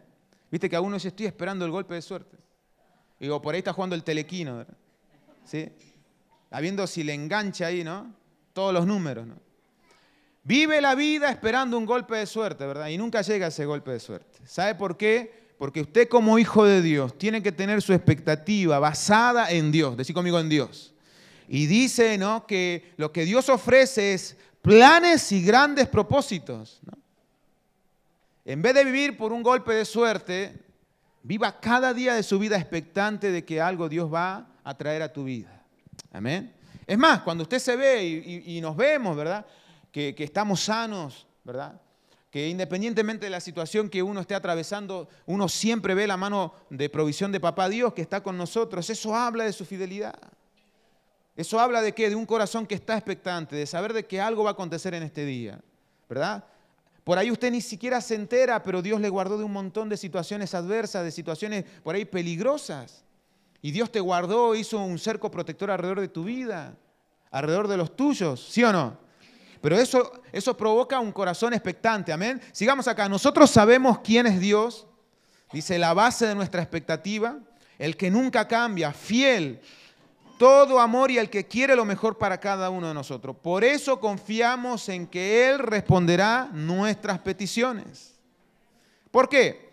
Viste que a uno estoy esperando el golpe de suerte. digo, por ahí está jugando el telequino, ¿verdad? ¿Sí? Habiendo si le engancha ahí, ¿no? Todos los números, ¿no? Vive la vida esperando un golpe de suerte, ¿verdad? Y nunca llega ese golpe de suerte. ¿Sabe por qué? Porque usted como hijo de Dios tiene que tener su expectativa basada en Dios. decir conmigo en Dios. Y dice, ¿no? Que lo que Dios ofrece es planes y grandes propósitos. En vez de vivir por un golpe de suerte, viva cada día de su vida expectante de que algo Dios va a traer a tu vida. Amén. Es más, cuando usted se ve y, nos vemos, ¿verdad? Que, que estamos sanos, ¿verdad? que independientemente de la situación que uno esté atravesando, uno siempre ve la mano de provisión de Papá Dios que está con nosotros. Eso habla de su fidelidad. Eso habla de qué? De un corazón que está expectante, de saber de que algo va a acontecer en este día, ¿verdad? Por ahí usted ni siquiera se entera, pero Dios le guardó de un montón de situaciones adversas, de situaciones por ahí peligrosas. Y Dios te guardó, hizo un cerco protector alrededor de tu vida, alrededor de los tuyos, ¿sí o no? Pero eso, eso provoca un corazón expectante, amén. Sigamos acá, nosotros sabemos quién es Dios, dice la base de nuestra expectativa, el que nunca cambia, fiel, todo amor y el que quiere lo mejor para cada uno de nosotros. Por eso confiamos en que Él responderá nuestras peticiones. ¿Por qué?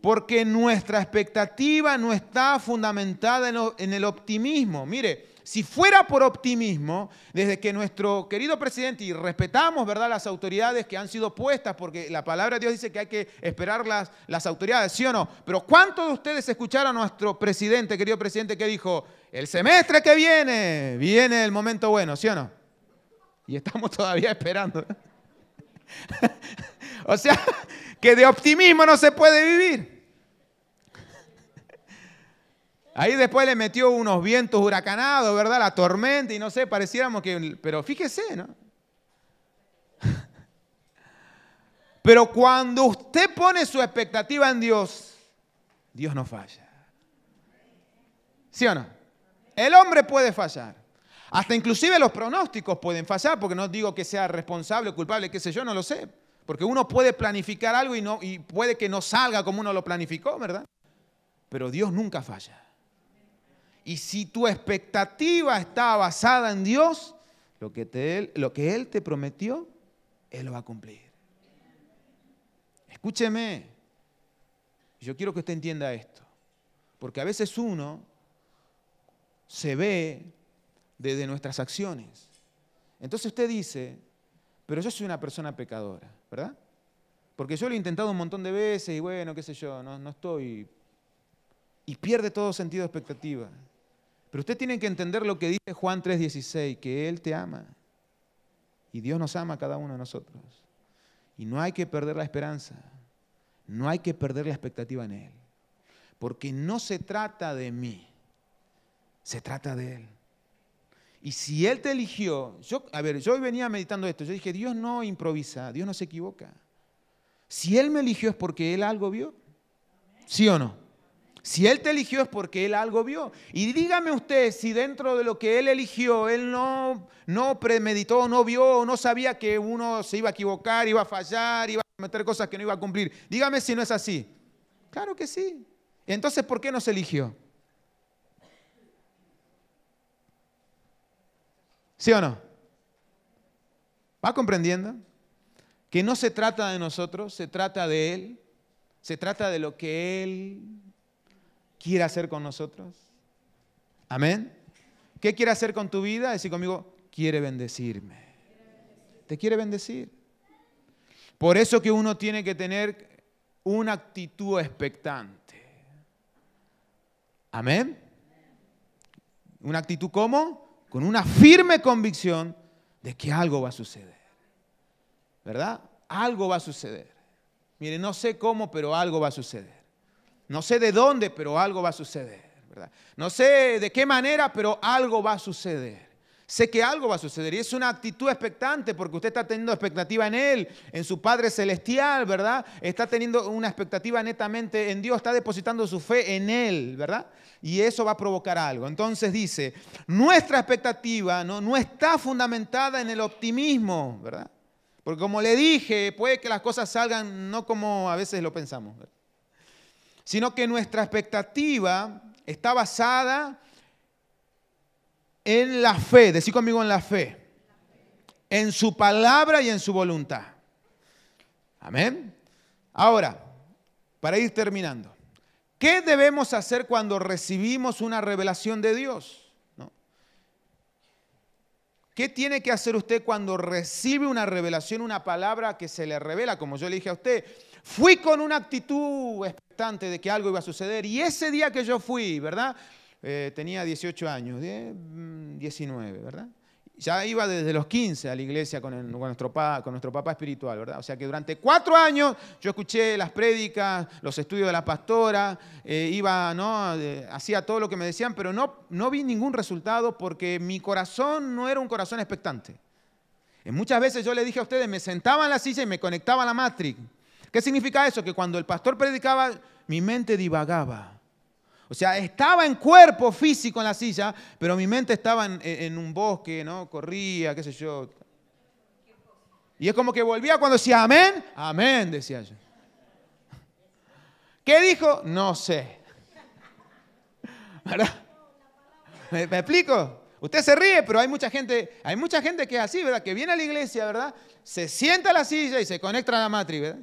Porque nuestra expectativa no está fundamentada en, el optimismo. Mire, si fuera por optimismo, desde que nuestro querido presidente, y respetamos ¿verdad? las autoridades que han sido puestas, porque la palabra de Dios dice que hay que esperar las, las autoridades, ¿sí o no? Pero ¿cuántos de ustedes escucharon a nuestro presidente, querido presidente, que dijo, el semestre que viene, viene el momento bueno, ¿sí o no? Y estamos todavía esperando. o sea, que de optimismo no se puede vivir. Ahí después le metió unos vientos huracanados, ¿verdad? La tormenta y no sé, pareciéramos que... Pero fíjese, ¿no? Pero cuando usted pone su expectativa en Dios, Dios no falla. ¿Sí o no? El hombre puede fallar. Hasta inclusive los pronósticos pueden fallar, porque no digo que sea responsable, culpable, qué sé yo, no lo sé. Porque uno puede planificar algo y, no, y puede que no salga como uno lo planificó, ¿verdad? Pero Dios nunca falla. Y si tu expectativa está basada en Dios, lo que, Él te prometió, Él lo va a cumplir. Escúcheme, yo quiero que usted entienda esto, porque a veces uno se ve desde nuestras acciones. Entonces usted dice, pero yo soy una persona pecadora, ¿verdad? Porque yo lo he intentado un montón de veces y bueno, qué sé yo, no, no estoy... Y pierde todo sentido de expectativa. Pero usted tiene que entender lo que dice Juan 3:16, que Él te ama. Y Dios nos ama a cada uno de nosotros. Y no hay que perder la esperanza, no hay que perder la expectativa en Él. Porque no se trata de mí, se trata de Él. Y si Él te eligió, yo, a ver, yo hoy venía meditando esto, yo dije, Dios no improvisa, Dios no se equivoca. Si Él me eligió es porque Él algo vio, ¿sí o no? Si Él te eligió es porque Él algo vio. Y dígame usted si dentro de lo que Él eligió, Él no, no premeditó, no vio, no sabía que uno se iba a equivocar, iba a fallar, iba a meter cosas que no iba a cumplir. Dígame si no es así. Claro que sí. Entonces, ¿por qué nos eligió? ¿Sí o no? ¿Va comprendiendo? Que no se trata de nosotros, se trata de Él, se trata de lo que Él quiere hacer con nosotros? Amén. ¿Qué quiere hacer con tu vida? Decir conmigo, quiere bendecirme. Te quiere bendecir. Por eso que uno tiene que tener una actitud expectante. Amén. Una actitud cómo? Con una firme convicción de que algo va a suceder. ¿Verdad? Algo va a suceder. Mire, no sé cómo, pero algo va a suceder. No sé de dónde, pero algo va a suceder. ¿verdad? No sé de qué manera, pero algo va a suceder. Sé que algo va a suceder y es una actitud expectante porque usted está teniendo expectativa en Él, en su Padre Celestial, ¿verdad? Está teniendo una expectativa netamente en Dios, está depositando su fe en Él, ¿verdad? Y eso va a provocar algo. Entonces dice, nuestra expectativa no, no está fundamentada en el optimismo, ¿verdad? Porque como le dije, puede que las cosas salgan no como a veces lo pensamos. ¿verdad? sino que nuestra expectativa está basada en la fe, decí conmigo en la fe, en su palabra y en su voluntad. Amén. Ahora, para ir terminando, ¿qué debemos hacer cuando recibimos una revelación de Dios? ¿Qué tiene que hacer usted cuando recibe una revelación, una palabra que se le revela, como yo le dije a usted? Fui con una actitud expectante de que algo iba a suceder y ese día que yo fui, ¿verdad? Eh, tenía 18 años, 19, mm, ¿verdad? Ya iba desde los 15 a la iglesia con, nuestro, con nuestro papá espiritual, ¿verdad? O sea que durante cuatro años yo escuché las prédicas, los estudios de la pastora, eh, iba, ¿no? Eh, hacía todo lo que me decían, pero no, no vi ningún resultado porque mi corazón no era un corazón expectante. En muchas veces yo le dije a ustedes, me sentaba en la silla y me conectaba a la matrix ¿Qué significa eso? Que cuando el pastor predicaba, mi mente divagaba. O sea, estaba en cuerpo físico en la silla, pero mi mente estaba en, un bosque, ¿no? Corría, qué sé yo. Y es como que volvía cuando decía amén, amén, decía yo. ¿Qué dijo? No sé. ¿Verdad? ¿Me, explico? Usted se ríe, pero hay mucha gente, hay mucha gente que es así, ¿verdad? Que viene a la iglesia, ¿verdad? Se sienta en la silla y se conecta a la matriz, ¿verdad?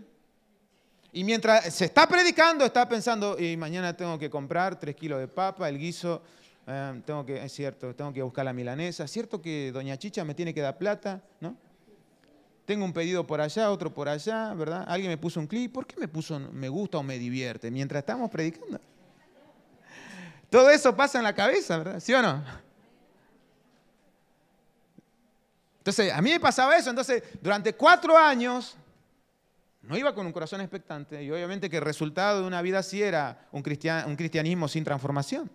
Y mientras se está predicando, está pensando, y mañana tengo que comprar tres kilos de papa, el guiso, eh, tengo que, es cierto, tengo que buscar la milanesa, es cierto que doña Chicha me tiene que dar plata, ¿no? Tengo un pedido por allá, otro por allá, ¿verdad? Alguien me puso un clip, ¿por qué me puso me gusta o me divierte? Mientras estamos predicando. Todo eso pasa en la cabeza, ¿verdad? ¿Sí o no? Entonces, a mí me pasaba eso. Entonces, durante cuatro años, no iba con un corazón expectante y obviamente que el resultado de una vida así era un, cristianismo sin transformación.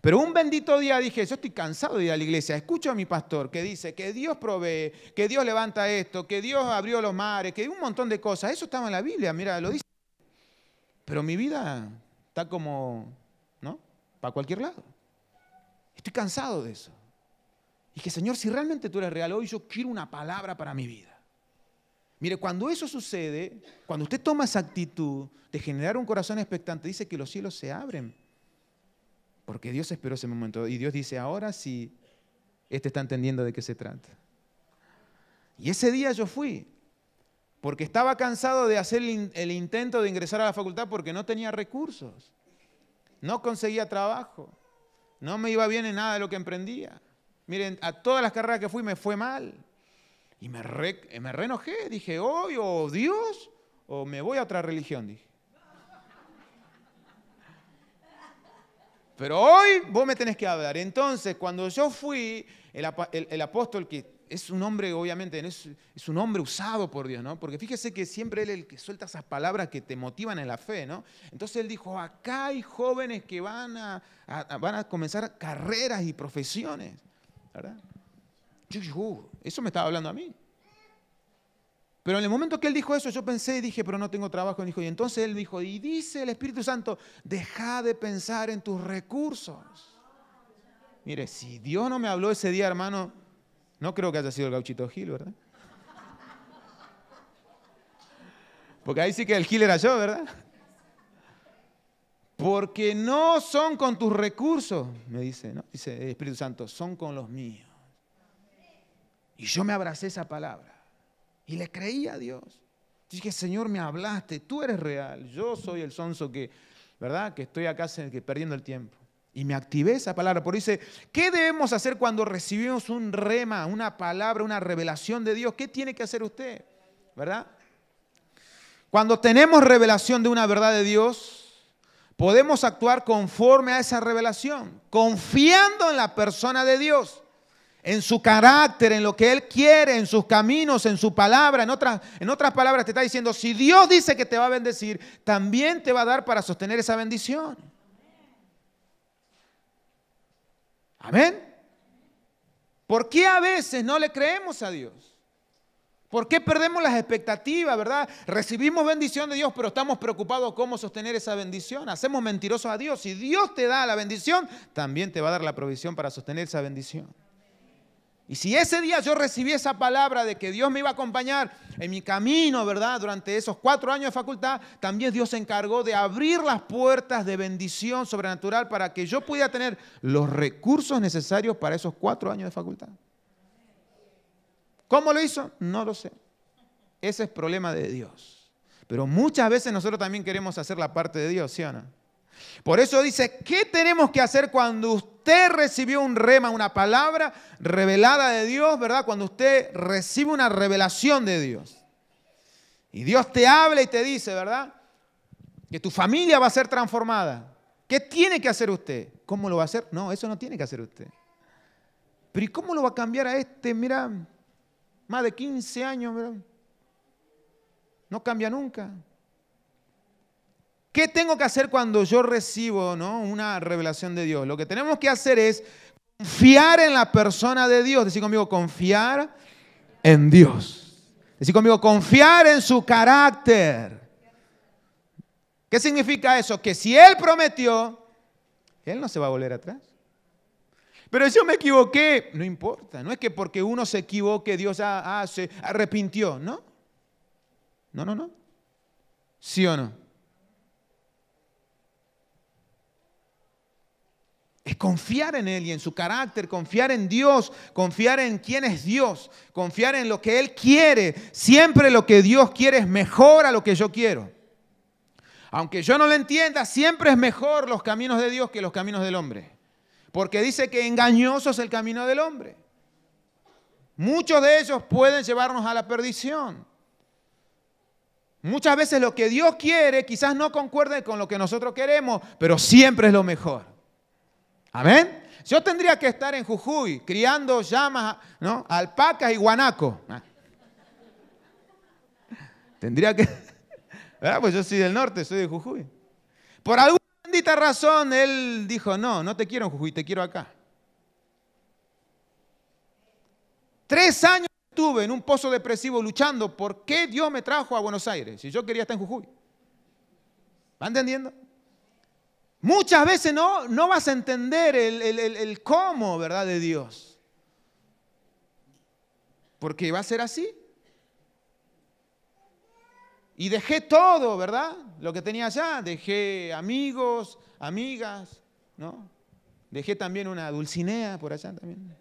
Pero un bendito día dije, yo estoy cansado de ir a la iglesia, escucho a mi pastor que dice que Dios provee, que Dios levanta esto, que Dios abrió los mares, que un montón de cosas. Eso estaba en la Biblia, mira, lo dice. Pero mi vida está como, ¿no? Para cualquier lado. Estoy cansado de eso. Y que Señor, si realmente tú eres real hoy, yo quiero una palabra para mi vida. Mire, cuando eso sucede, cuando usted toma esa actitud de generar un corazón expectante, dice que los cielos se abren. Porque Dios esperó ese momento. Y Dios dice, ahora sí, este está entendiendo de qué se trata. Y ese día yo fui, porque estaba cansado de hacer el intento de ingresar a la facultad porque no tenía recursos, no conseguía trabajo, no me iba bien en nada de lo que emprendía. Miren, a todas las carreras que fui me fue mal. Y me, re, dije, hoy o Dios o me voy a otra religión, dije. Pero hoy vos me tenés que hablar. Entonces, cuando yo fui, el, el, apóstol que es un hombre, obviamente, es, un hombre usado por Dios, ¿no? Porque fíjese que siempre él es el que suelta esas palabras que te motivan en la fe, ¿no? Entonces él dijo, acá hay jóvenes que van a, van a comenzar carreras y profesiones, ¿verdad? Uh, eso me estaba hablando a mí. Pero en el momento que él dijo eso, yo pensé y dije, pero no tengo trabajo. Y, dijo, y entonces él dijo, y dice el Espíritu Santo, deja de pensar en tus recursos. Mire, si Dios no me habló ese día, hermano, no creo que haya sido el gauchito Gil, ¿verdad? Porque ahí sí que el Gil era yo, ¿verdad? Porque no son con tus recursos, me dice, ¿no? Dice el Espíritu Santo, son con los míos. Y yo me abracé esa palabra y le creí a Dios. Dije, Señor, me hablaste, tú eres real, yo soy el sonso que, ¿verdad? Que estoy acá perdiendo el tiempo. Y me activé esa palabra. Por dice, ¿qué debemos hacer cuando recibimos un rema, una palabra, una revelación de Dios? ¿Qué tiene que hacer usted? ¿Verdad? Cuando tenemos revelación de una verdad de Dios, podemos actuar conforme a esa revelación, confiando en la persona de Dios en su carácter, en lo que Él quiere, en sus caminos, en su palabra. En otras, en otras palabras, te está diciendo, si Dios dice que te va a bendecir, también te va a dar para sostener esa bendición. Amén. ¿Por qué a veces no le creemos a Dios? ¿Por qué perdemos las expectativas, verdad? Recibimos bendición de Dios, pero estamos preocupados cómo sostener esa bendición. Hacemos mentirosos a Dios. Si Dios te da la bendición, también te va a dar la provisión para sostener esa bendición. Y si ese día yo recibí esa palabra de que Dios me iba a acompañar en mi camino, ¿verdad? Durante esos cuatro años de facultad, también Dios se encargó de abrir las puertas de bendición sobrenatural para que yo pudiera tener los recursos necesarios para esos cuatro años de facultad. ¿Cómo lo hizo? No lo sé. Ese es problema de Dios. Pero muchas veces nosotros también queremos hacer la parte de Dios, ¿sí o no? Por eso dice, ¿qué tenemos que hacer cuando usted usted recibió un rema, una palabra revelada de Dios, ¿verdad? Cuando usted recibe una revelación de Dios. Y Dios te habla y te dice, ¿verdad? Que tu familia va a ser transformada. ¿Qué tiene que hacer usted? ¿Cómo lo va a hacer? No, eso no tiene que hacer usted. Pero ¿y cómo lo va a cambiar a este? Mira, más de 15 años, ¿verdad? No cambia nunca. ¿Qué tengo que hacer cuando yo recibo una revelación de Dios? Lo que tenemos que hacer es confiar en la persona de Dios. Decir conmigo, confiar en Dios. Decir conmigo, confiar en su carácter. ¿Qué significa eso? Que si Él prometió, Él no se va a volver atrás. Pero si yo me equivoqué, no importa. No es que porque uno se equivoque Dios ah, ah se arrepintió, ¿no? No, no, no. ¿Sí o no? es confiar en Él y en su carácter, confiar en Dios, confiar en quién es Dios, confiar en lo que Él quiere. Siempre lo que Dios quiere es mejor a lo que yo quiero. Aunque yo no lo entienda, siempre es mejor los caminos de Dios que los caminos del hombre. Porque dice que engañoso es el camino del hombre. Muchos de ellos pueden llevarnos a la perdición. Muchas veces lo que Dios quiere quizás no concuerde con lo que nosotros queremos, pero siempre es lo mejor. Amén. Yo tendría que estar en Jujuy criando llamas, ¿no? Alpacas y guanaco. Ah. Tendría que. ¿Verdad? Pues yo soy del norte, soy de Jujuy. Por alguna bendita razón, él dijo: No, no te quiero en Jujuy, te quiero acá. Tres años estuve en un pozo depresivo luchando por qué Dios me trajo a Buenos Aires si yo quería estar en Jujuy. ¿Va entendiendo? Muchas veces no, no vas a entender el, cómo, ¿verdad? De Dios. Porque va a ser así. Y dejé todo, ¿verdad? Lo que tenía allá. Dejé amigos, amigas, ¿no? Dejé también una dulcinea por allá también.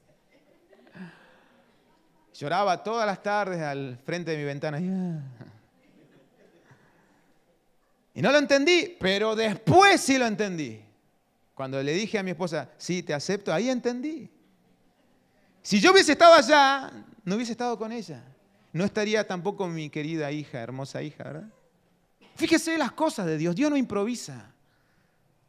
Lloraba todas las tardes al frente de mi ventana. Y no lo entendí, pero después sí lo entendí. Cuando le dije a mi esposa, sí, te acepto, ahí entendí. Si yo hubiese estado allá, no hubiese estado con ella. No estaría tampoco mi querida hija, hermosa hija, ¿verdad? Fíjese las cosas de Dios, Dios no improvisa.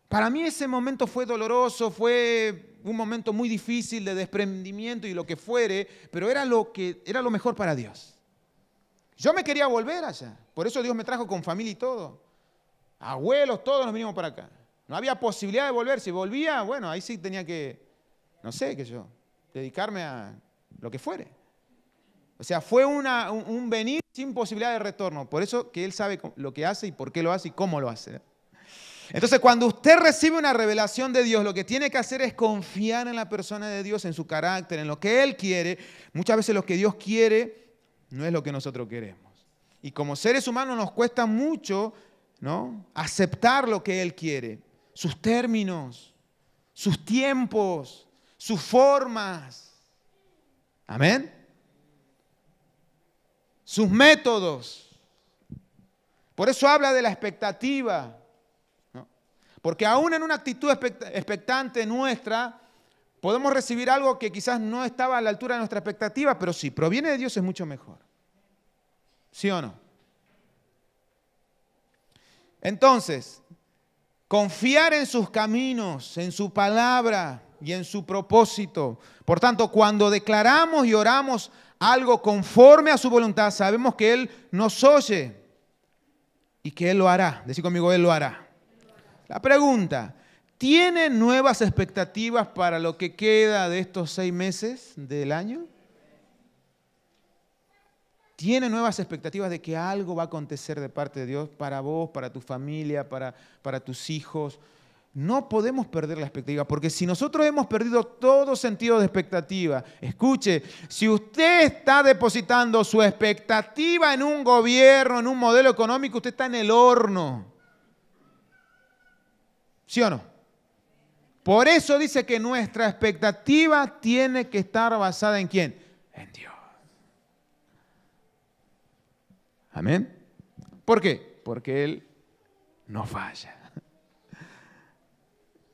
Para mí ese momento fue doloroso, fue un momento muy difícil de desprendimiento y lo que fuere, pero era lo, que, era lo mejor para Dios. Yo me quería volver allá, por eso Dios me trajo con familia y todo abuelos, todos nos vinimos para acá. No había posibilidad de volver. Si volvía, bueno, ahí sí tenía que, no sé, que yo, dedicarme a lo que fuere. O sea, fue un, venir sin posibilidad de retorno. Por eso que Él sabe lo que hace y por qué lo hace y cómo lo hace. Entonces, cuando usted recibe una revelación de Dios, lo que tiene que hacer es confiar en la persona de Dios, en su carácter, en lo que Él quiere. Muchas veces lo que Dios quiere no es lo que nosotros queremos. Y como seres humanos nos cuesta mucho ¿no? Aceptar lo que Él quiere, sus términos, sus tiempos, sus formas. Amén. Sus métodos. Por eso habla de la expectativa. Porque aún en una actitud expectante nuestra, podemos recibir algo que quizás no estaba a la altura de nuestra expectativa, pero si proviene de Dios es mucho mejor. ¿Sí o no? Entonces, confiar en sus caminos, en su palabra y en su propósito. Por tanto, cuando declaramos y oramos algo conforme a su voluntad, sabemos que Él nos oye y que Él lo hará. Decí conmigo, Él lo hará. La pregunta, ¿tiene nuevas expectativas para lo que queda de estos seis meses del año? tiene nuevas expectativas de que algo va a acontecer de parte de Dios para vos, para tu familia, para, para tus hijos. No podemos perder la expectativa, porque si nosotros hemos perdido todo sentido de expectativa, escuche, si usted está depositando su expectativa en un gobierno, en un modelo económico, usted está en el horno. ¿Sí o no? Por eso dice que nuestra expectativa tiene que estar basada en quién? Amén. ¿Por qué? Porque Él no falla.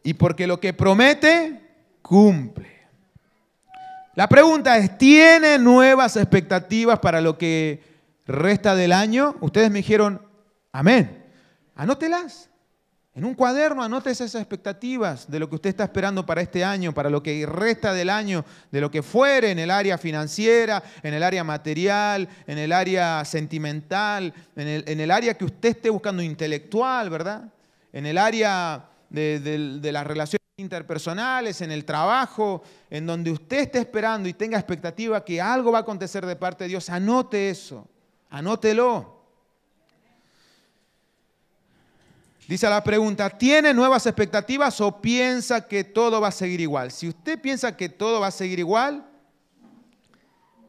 Y porque lo que promete, cumple. La pregunta es, ¿tiene nuevas expectativas para lo que resta del año? Ustedes me dijeron, amén. Anótelas. En un cuaderno anote esas expectativas de lo que usted está esperando para este año, para lo que resta del año, de lo que fuere en el área financiera, en el área material, en el área sentimental, en el, área que usted esté buscando intelectual, ¿verdad? En el área de, de las relaciones interpersonales, en el trabajo, en donde usted esté esperando y tenga expectativa que algo va a acontecer de parte de Dios, anote eso, anótelo. Dice la pregunta, ¿tiene nuevas expectativas o piensa que todo va a seguir igual? Si usted piensa que todo va a seguir igual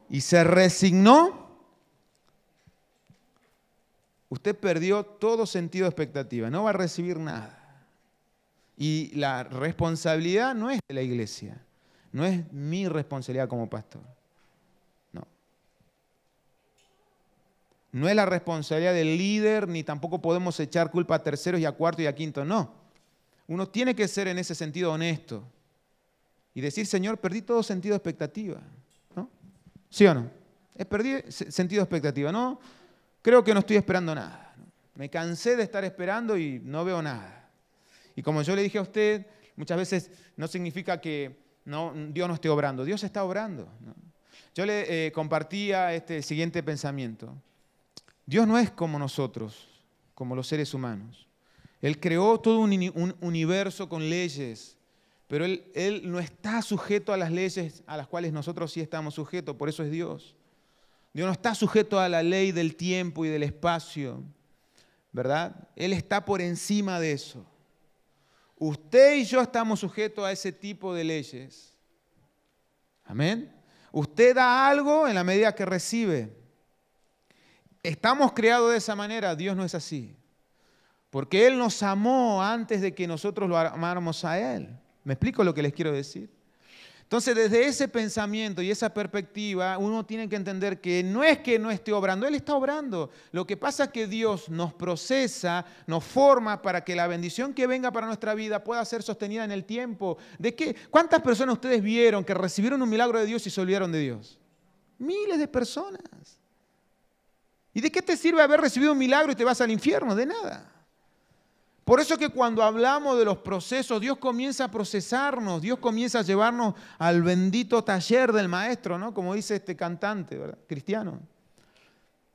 y se resignó, usted perdió todo sentido de expectativa, no va a recibir nada. Y la responsabilidad no es de la iglesia, no es mi responsabilidad como pastor. No es la responsabilidad del líder, ni tampoco podemos echar culpa a terceros y a cuarto y a quinto. no. Uno tiene que ser en ese sentido honesto y decir, Señor, perdí todo sentido de expectativa. ¿Sí o no? Eh, perdí sentido de expectativa, ¿no? Creo que no estoy esperando nada. Me cansé de estar esperando y no veo nada. Y como yo le dije a usted, muchas veces no significa que no, Dios no esté obrando, Dios está obrando. Yo le eh, compartía este siguiente pensamiento. Dios no es como nosotros, como los seres humanos. Él creó todo un, universo con leyes, pero él, él, no está sujeto a las leyes a las cuales nosotros sí estamos sujetos, por eso es Dios. Dios no está sujeto a la ley del tiempo y del espacio, ¿verdad? Él está por encima de eso. Usted y yo estamos sujetos a ese tipo de leyes. Amén. Usted da algo en la medida que recibe estamos creados de esa manera, Dios no es así. Porque Él nos amó antes de que nosotros lo amáramos a Él. ¿Me explico lo que les quiero decir? Entonces, desde ese pensamiento y esa perspectiva, uno tiene que entender que no es que no esté obrando, Él está obrando. Lo que pasa es que Dios nos procesa, nos forma para que la bendición que venga para nuestra vida pueda ser sostenida en el tiempo. ¿De qué? ¿Cuántas personas ustedes vieron que recibieron un milagro de Dios y se olvidaron de Dios? Miles de personas. ¿Y de qué te sirve haber recibido un milagro y te vas al infierno? De nada. Por eso que cuando hablamos de los procesos, Dios comienza a procesarnos, Dios comienza a llevarnos al bendito taller del maestro, ¿no? Como dice este cantante, ¿verdad? Cristiano.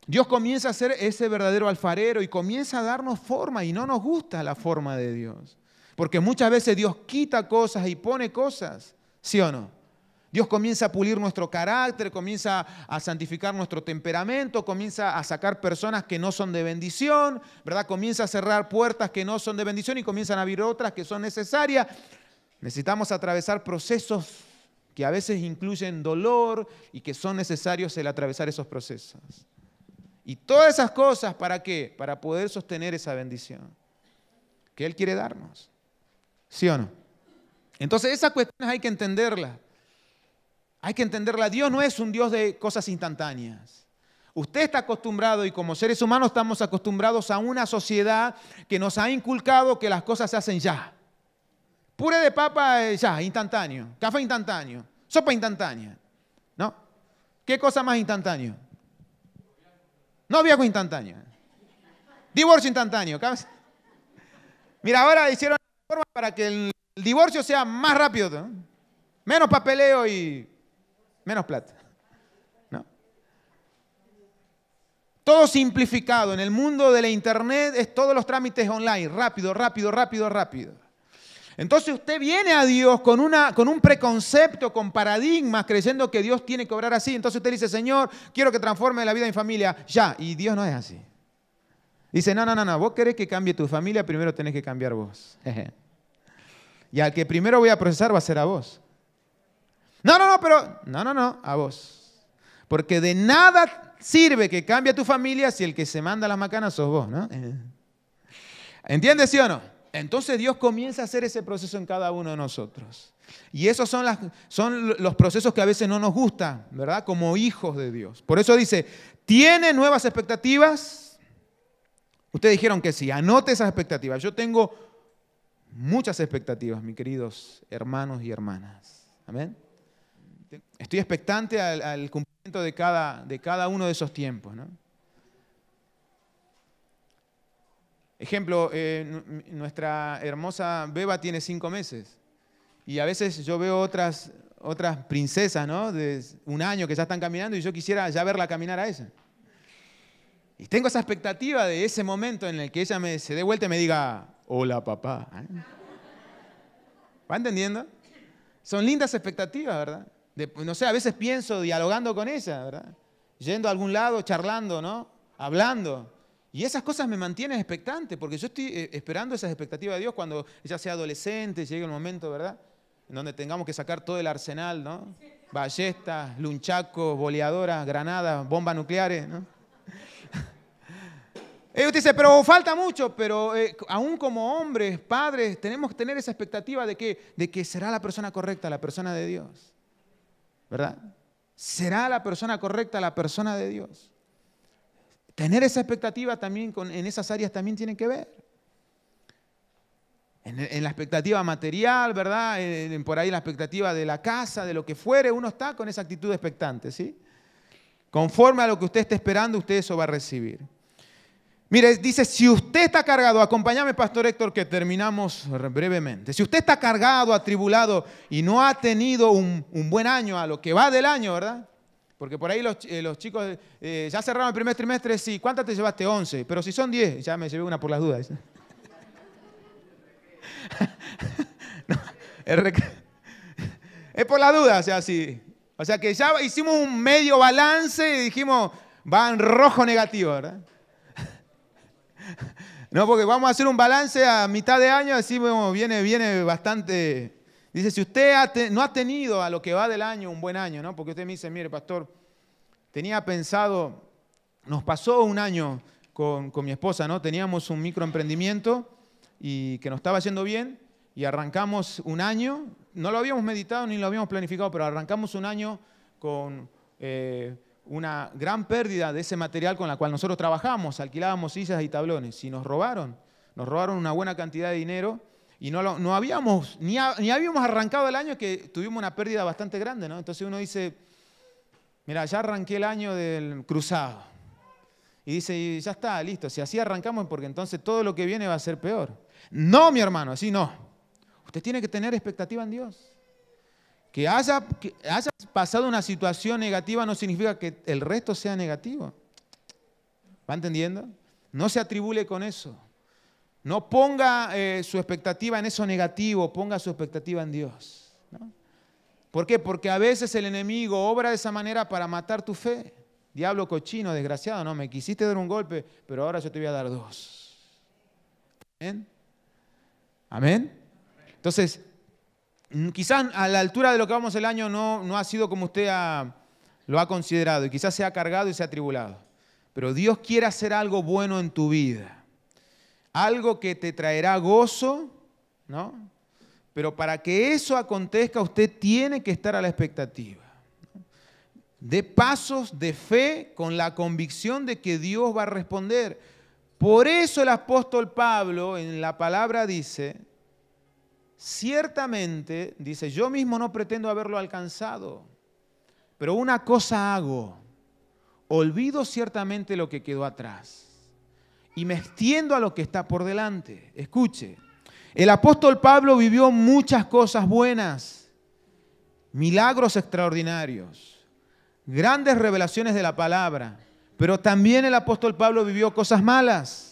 Dios comienza a ser ese verdadero alfarero y comienza a darnos forma y no nos gusta la forma de Dios. Porque muchas veces Dios quita cosas y pone cosas, ¿sí o no? Dios comienza a pulir nuestro carácter, comienza a santificar nuestro temperamento, comienza a sacar personas que no son de bendición, ¿verdad? Comienza a cerrar puertas que no son de bendición y comienzan a abrir otras que son necesarias. Necesitamos atravesar procesos que a veces incluyen dolor y que son necesarios el atravesar esos procesos. Y todas esas cosas, ¿para qué? Para poder sostener esa bendición que Él quiere darnos. ¿Sí o no? Entonces esas cuestiones hay que entenderlas. Hay que entenderla. Dios no es un Dios de cosas instantáneas. Usted está acostumbrado y como seres humanos estamos acostumbrados a una sociedad que nos ha inculcado que las cosas se hacen ya. Pure de papa eh, ya, instantáneo. Café instantáneo. Sopa instantánea. ¿No? ¿Qué cosa más instantáneo? viejo instantáneo. Divorcio instantáneo. Mira, ahora hicieron forma para que el divorcio sea más rápido. Menos papeleo y menos plata. ¿No? Todo simplificado. En el mundo de la internet es todos los trámites online. Rápido, rápido, rápido, rápido. Entonces usted viene a Dios con, una, con un preconcepto, con paradigmas, creyendo que Dios tiene que obrar así. Entonces usted dice, Señor, quiero que transforme la vida en familia. Ya, y Dios no es así. Dice, no, no, no, no, vos querés que cambie tu familia, primero tenés que cambiar vos. y al que primero voy a procesar va a ser a vos. No, no, no, pero no, no, no, a vos. Porque de nada sirve que cambie tu familia si el que se manda las macanas sos vos, ¿no? Eh. ¿Entiendes sí o no? Entonces Dios comienza a hacer ese proceso en cada uno de nosotros. Y esos son, son los procesos que a veces no nos gustan, ¿verdad? Como hijos de Dios. Por eso dice, ¿tiene nuevas expectativas? Ustedes dijeron que sí, anote esas expectativas. Yo tengo muchas expectativas, mis queridos hermanos y hermanas. Amén estoy expectante al, cumplimiento de cada, de cada, uno de esos tiempos. Ejemplo, eh, nuestra hermosa Beba tiene cinco meses y a veces yo veo otras, otras princesas ¿no? de un año que ya están caminando y yo quisiera ya verla caminar a esa. Y tengo esa expectativa de ese momento en el que ella me, se dé vuelta y me diga, hola papá. ¿eh? ¿Va entendiendo? Son lindas expectativas, ¿verdad? no sé, a veces pienso dialogando con ella, ¿verdad? Yendo a algún lado, charlando, ¿no? Hablando. Y esas cosas me mantienen expectante, porque yo estoy eh, esperando esas expectativas de Dios cuando ella sea adolescente, llegue el momento, ¿verdad? En donde tengamos que sacar todo el arsenal, ¿no? Ballestas, lunchacos, boleadoras, granadas, bombas nucleares, ¿no? Y usted dice, pero falta mucho, pero eh, aún como hombres, padres, tenemos que tener esa expectativa de que, de que será la persona correcta, la persona de Dios. ¿verdad? ¿Será la persona correcta la persona de Dios? Tener esa expectativa también en esas áreas también tiene que ver. En, la expectativa material, ¿verdad? por ahí la expectativa de la casa, de lo que fuere, uno está con esa actitud expectante, ¿sí? Conforme a lo que usted esté esperando, usted eso va a recibir. Mire, dice, si usted está cargado, acompáñame, Pastor Héctor, que terminamos brevemente. Si usted está cargado, atribulado y no ha tenido un, buen año a lo que va del año, ¿verdad? Porque por ahí los, eh, chicos eh, ya cerraron el primer trimestre, sí. ¿Cuántas te llevaste? 11. Pero si son 10, ya me llevé una por las dudas. es por las dudas, o sea, sí. O sea que ya hicimos un medio balance y dijimos, van rojo negativo, ¿verdad? No, porque vamos a hacer un balance a mitad de año, así viene, viene bastante. Dice, si usted no ha tenido a lo que va del año un buen año, ¿no? Porque usted me dice, mire, pastor, tenía pensado, nos pasó un año con, mi esposa, ¿no? Teníamos un microemprendimiento y que nos estaba haciendo bien y arrancamos un año, no lo habíamos meditado ni lo habíamos planificado, pero arrancamos un año con eh, una gran pérdida de ese material con la cual nosotros trabajamos, alquilábamos sillas y tablones. Si nos robaron, nos robaron una buena cantidad de dinero y no, lo, no habíamos, ni, habíamos arrancado el año que tuvimos una pérdida bastante grande, ¿no? Entonces uno dice, mira, ya arranqué el año del cruzado. Y dice, y ya está, listo, si así arrancamos porque entonces todo lo que viene va a ser peor. No, mi hermano, así no. Usted tiene que tener expectativa en Dios. Que hayas haya pasado una situación negativa no significa que el resto sea negativo. ¿Va entendiendo? No se atribule con eso. No ponga eh, su expectativa en eso negativo, ponga su expectativa en Dios. ¿Por qué? Porque a veces el enemigo obra de esa manera para matar tu fe. Diablo cochino, desgraciado, no, me quisiste dar un golpe, pero ahora yo te voy a dar dos. Amén. Amén. Entonces, quizás a la altura de lo que vamos el año no, ha sido como usted lo ha considerado y quizás se ha cargado y se ha tribulado. Pero Dios quiere hacer algo bueno en tu vida, algo que te traerá gozo, ¿no? Pero para que eso acontezca usted tiene que estar a la expectativa. De pasos de fe con la convicción de que Dios va a responder. Por eso el apóstol Pablo en la palabra dice, Ciertamente, dice, yo mismo no pretendo haberlo alcanzado, pero una cosa hago, olvido ciertamente lo que quedó atrás y me extiendo a lo que está por delante. Escuche, el apóstol Pablo vivió muchas cosas buenas, milagros extraordinarios, grandes revelaciones de la palabra, pero también el apóstol Pablo vivió cosas malas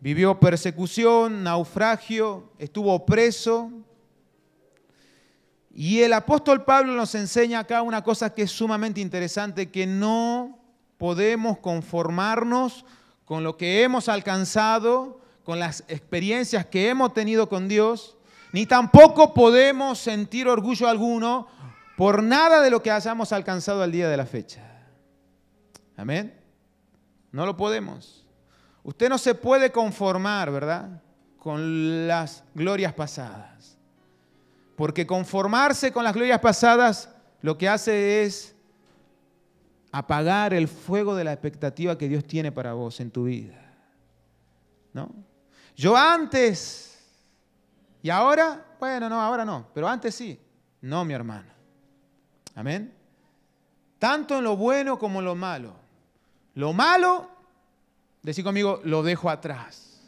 Vivió persecución, naufragio, estuvo preso. Y el apóstol Pablo nos enseña acá una cosa que es sumamente interesante, que no podemos conformarnos con lo que hemos alcanzado, con las experiencias que hemos tenido con Dios, ni tampoco podemos sentir orgullo alguno por nada de lo que hayamos alcanzado al día de la fecha. Amén. No lo podemos. Usted no se puede conformar, ¿verdad? Con las glorias pasadas. Porque conformarse con las glorias pasadas lo que hace es apagar el fuego de la expectativa que Dios tiene para vos en tu vida. ¿No? Yo antes, y ahora, bueno, no, ahora no, pero antes sí. No, mi hermano. Amén. Tanto en lo bueno como en lo malo. Lo malo Decí conmigo, lo dejo atrás.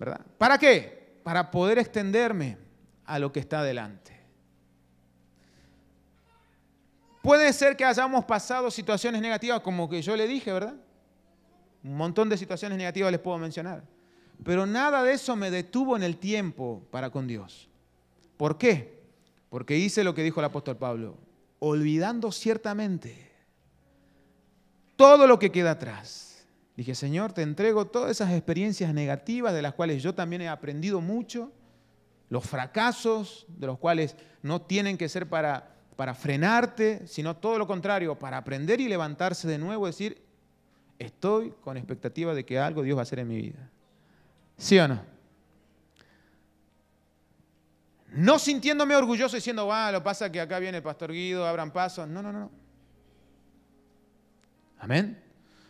¿Verdad? ¿Para qué? Para poder extenderme a lo que está adelante. Puede ser que hayamos pasado situaciones negativas, como que yo le dije, ¿verdad? Un montón de situaciones negativas les puedo mencionar. Pero nada de eso me detuvo en el tiempo para con Dios. ¿Por qué? Porque hice lo que dijo el apóstol Pablo, olvidando ciertamente todo lo que queda atrás Dije, Señor, te entrego todas esas experiencias negativas de las cuales yo también he aprendido mucho, los fracasos de los cuales no tienen que ser para, para frenarte, sino todo lo contrario, para aprender y levantarse de nuevo, decir, estoy con expectativa de que algo Dios va a hacer en mi vida. ¿Sí o no? No sintiéndome orgulloso diciendo, va, ah, lo pasa que acá viene el pastor Guido, abran paso. No, no, no. Amén.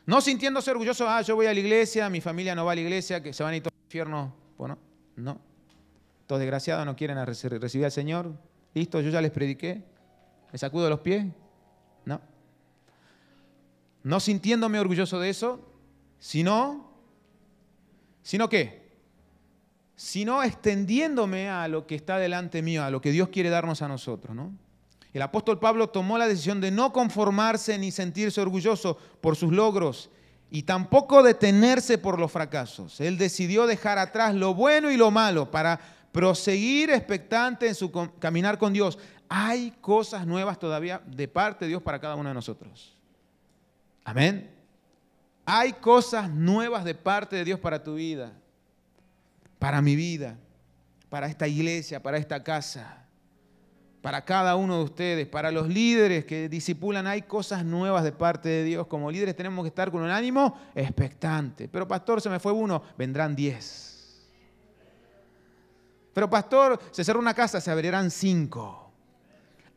No sintiéndose orgulloso, ah, yo voy a la iglesia, mi familia no va a la iglesia, que se van a ir todos al infierno. Bueno, no. Todos desgraciados no quieren recibir al Señor. Listo, yo ya les prediqué. ¿Me sacudo los pies? No. No sintiéndome orgulloso de eso, sino, sino qué? Sino extendiéndome a lo que está delante mío, a lo que Dios quiere darnos a nosotros, ¿no? El apóstol Pablo tomó la decisión de no conformarse ni sentirse orgulloso por sus logros y tampoco detenerse por los fracasos. Él decidió dejar atrás lo bueno y lo malo para proseguir expectante en su caminar con Dios. Hay cosas nuevas todavía de parte de Dios para cada uno de nosotros. Amén. Hay cosas nuevas de parte de Dios para tu vida, para mi vida, para esta iglesia, para esta casa para cada uno de ustedes, para los líderes que disipulan, hay cosas nuevas de parte de Dios. Como líderes tenemos que estar con un ánimo expectante. Pero pastor, se me fue uno, vendrán diez. Pero pastor, se cerró una casa, se abrirán cinco.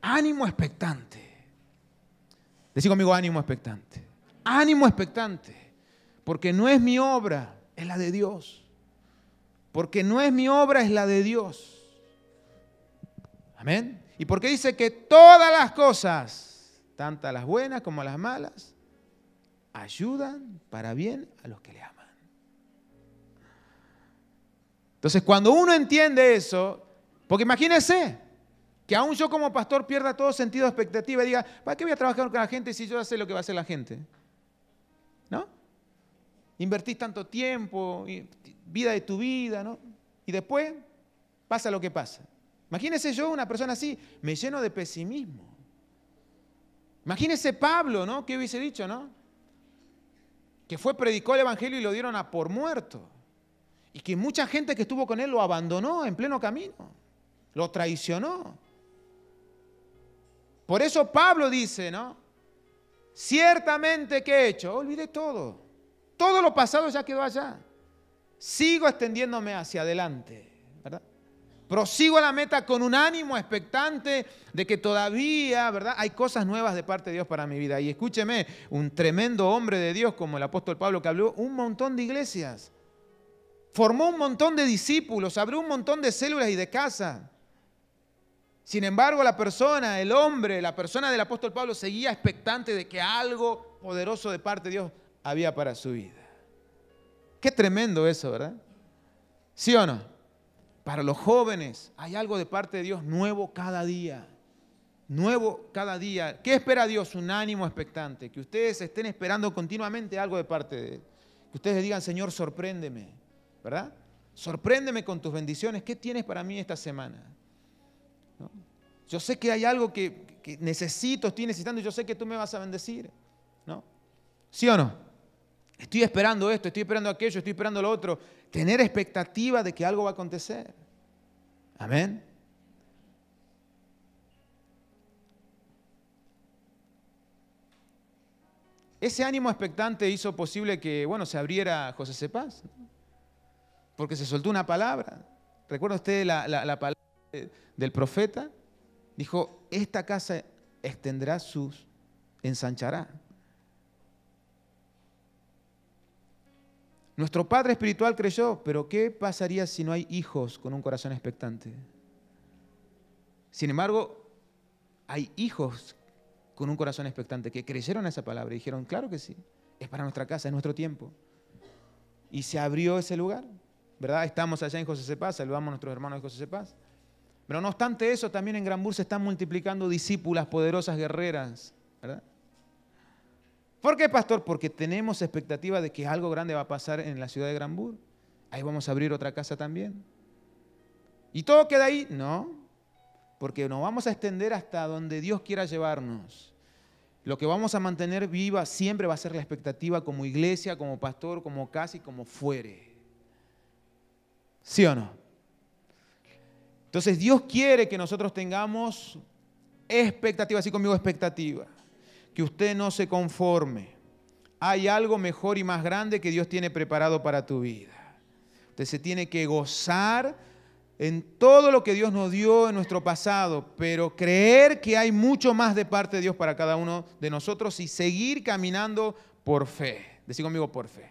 Ánimo expectante. Decí conmigo ánimo expectante. Ánimo expectante. Porque no es mi obra, es la de Dios. Porque no es mi obra, es la de Dios. Amén. Y porque dice que todas las cosas, tanto las buenas como las malas, ayudan para bien a los que le aman. Entonces, cuando uno entiende eso, porque imagínese que aún yo como pastor pierda todo sentido de expectativa y diga, ¿para qué voy a trabajar con la gente si yo sé lo que va a hacer la gente? ¿No? Invertís tanto tiempo, vida de tu vida, ¿no? Y después pasa lo que pasa. Imagínese yo, una persona así, me lleno de pesimismo. Imagínese Pablo, ¿no? ¿Qué hubiese dicho, no? Que fue, predicó el Evangelio y lo dieron a por muerto. Y que mucha gente que estuvo con él lo abandonó en pleno camino. Lo traicionó. Por eso Pablo dice, ¿no? Ciertamente que he hecho, olvidé todo. Todo lo pasado ya quedó allá. Sigo extendiéndome hacia adelante. Prosigo a la meta con un ánimo expectante de que todavía, ¿verdad? Hay cosas nuevas de parte de Dios para mi vida. Y escúcheme, un tremendo hombre de Dios como el apóstol Pablo que habló un montón de iglesias. Formó un montón de discípulos, abrió un montón de células y de casa Sin embargo, la persona, el hombre, la persona del apóstol Pablo seguía expectante de que algo poderoso de parte de Dios había para su vida. Qué tremendo eso, ¿verdad? ¿Sí o no? Para los jóvenes hay algo de parte de Dios nuevo cada día. Nuevo cada día. ¿Qué espera Dios? Un ánimo expectante. Que ustedes estén esperando continuamente algo de parte de Él. Que ustedes digan, Señor, sorpréndeme. ¿Verdad? Sorpréndeme con tus bendiciones. ¿Qué tienes para mí esta semana? Yo sé que hay algo que, necesito, estoy necesitando y yo sé que tú me vas a bendecir. ¿No? ¿Sí o no? Estoy esperando esto, estoy esperando aquello, estoy esperando lo otro tener expectativa de que algo va a acontecer. Amén. Ese ánimo expectante hizo posible que, bueno, se abriera José sepas porque se soltó una palabra. ¿Recuerda usted la, la palabra del profeta? Dijo, esta casa extenderá sus, ensanchará. Nuestro Padre Espiritual creyó, pero ¿qué pasaría si no hay hijos con un corazón expectante? Sin embargo, hay hijos con un corazón expectante que creyeron a esa palabra y dijeron, claro que sí, es para nuestra casa, es nuestro tiempo. Y se abrió ese lugar, ¿verdad? Estamos allá en José sepas saludamos a nuestros hermanos de José Cepaz. Pero no obstante eso, también en Gran se están multiplicando discípulas poderosas guerreras, ¿verdad? ¿Por qué, pastor? Porque tenemos expectativa de que algo grande va a pasar en la ciudad de Granbur. Ahí vamos a abrir otra casa también. ¿Y todo queda ahí? No, porque nos vamos a extender hasta donde Dios quiera llevarnos. Lo que vamos a mantener viva siempre va a ser la expectativa como iglesia, como pastor, como casi, como fuere. ¿Sí o no? Entonces Dios quiere que nosotros tengamos expectativa, así conmigo expectativa que usted no se conforme. Hay algo mejor y más grande que Dios tiene preparado para tu vida. Usted se tiene que gozar en todo lo que Dios nos dio en nuestro pasado, pero creer que hay mucho más de parte de Dios para cada uno de nosotros y seguir caminando por fe. Decí conmigo, por fe.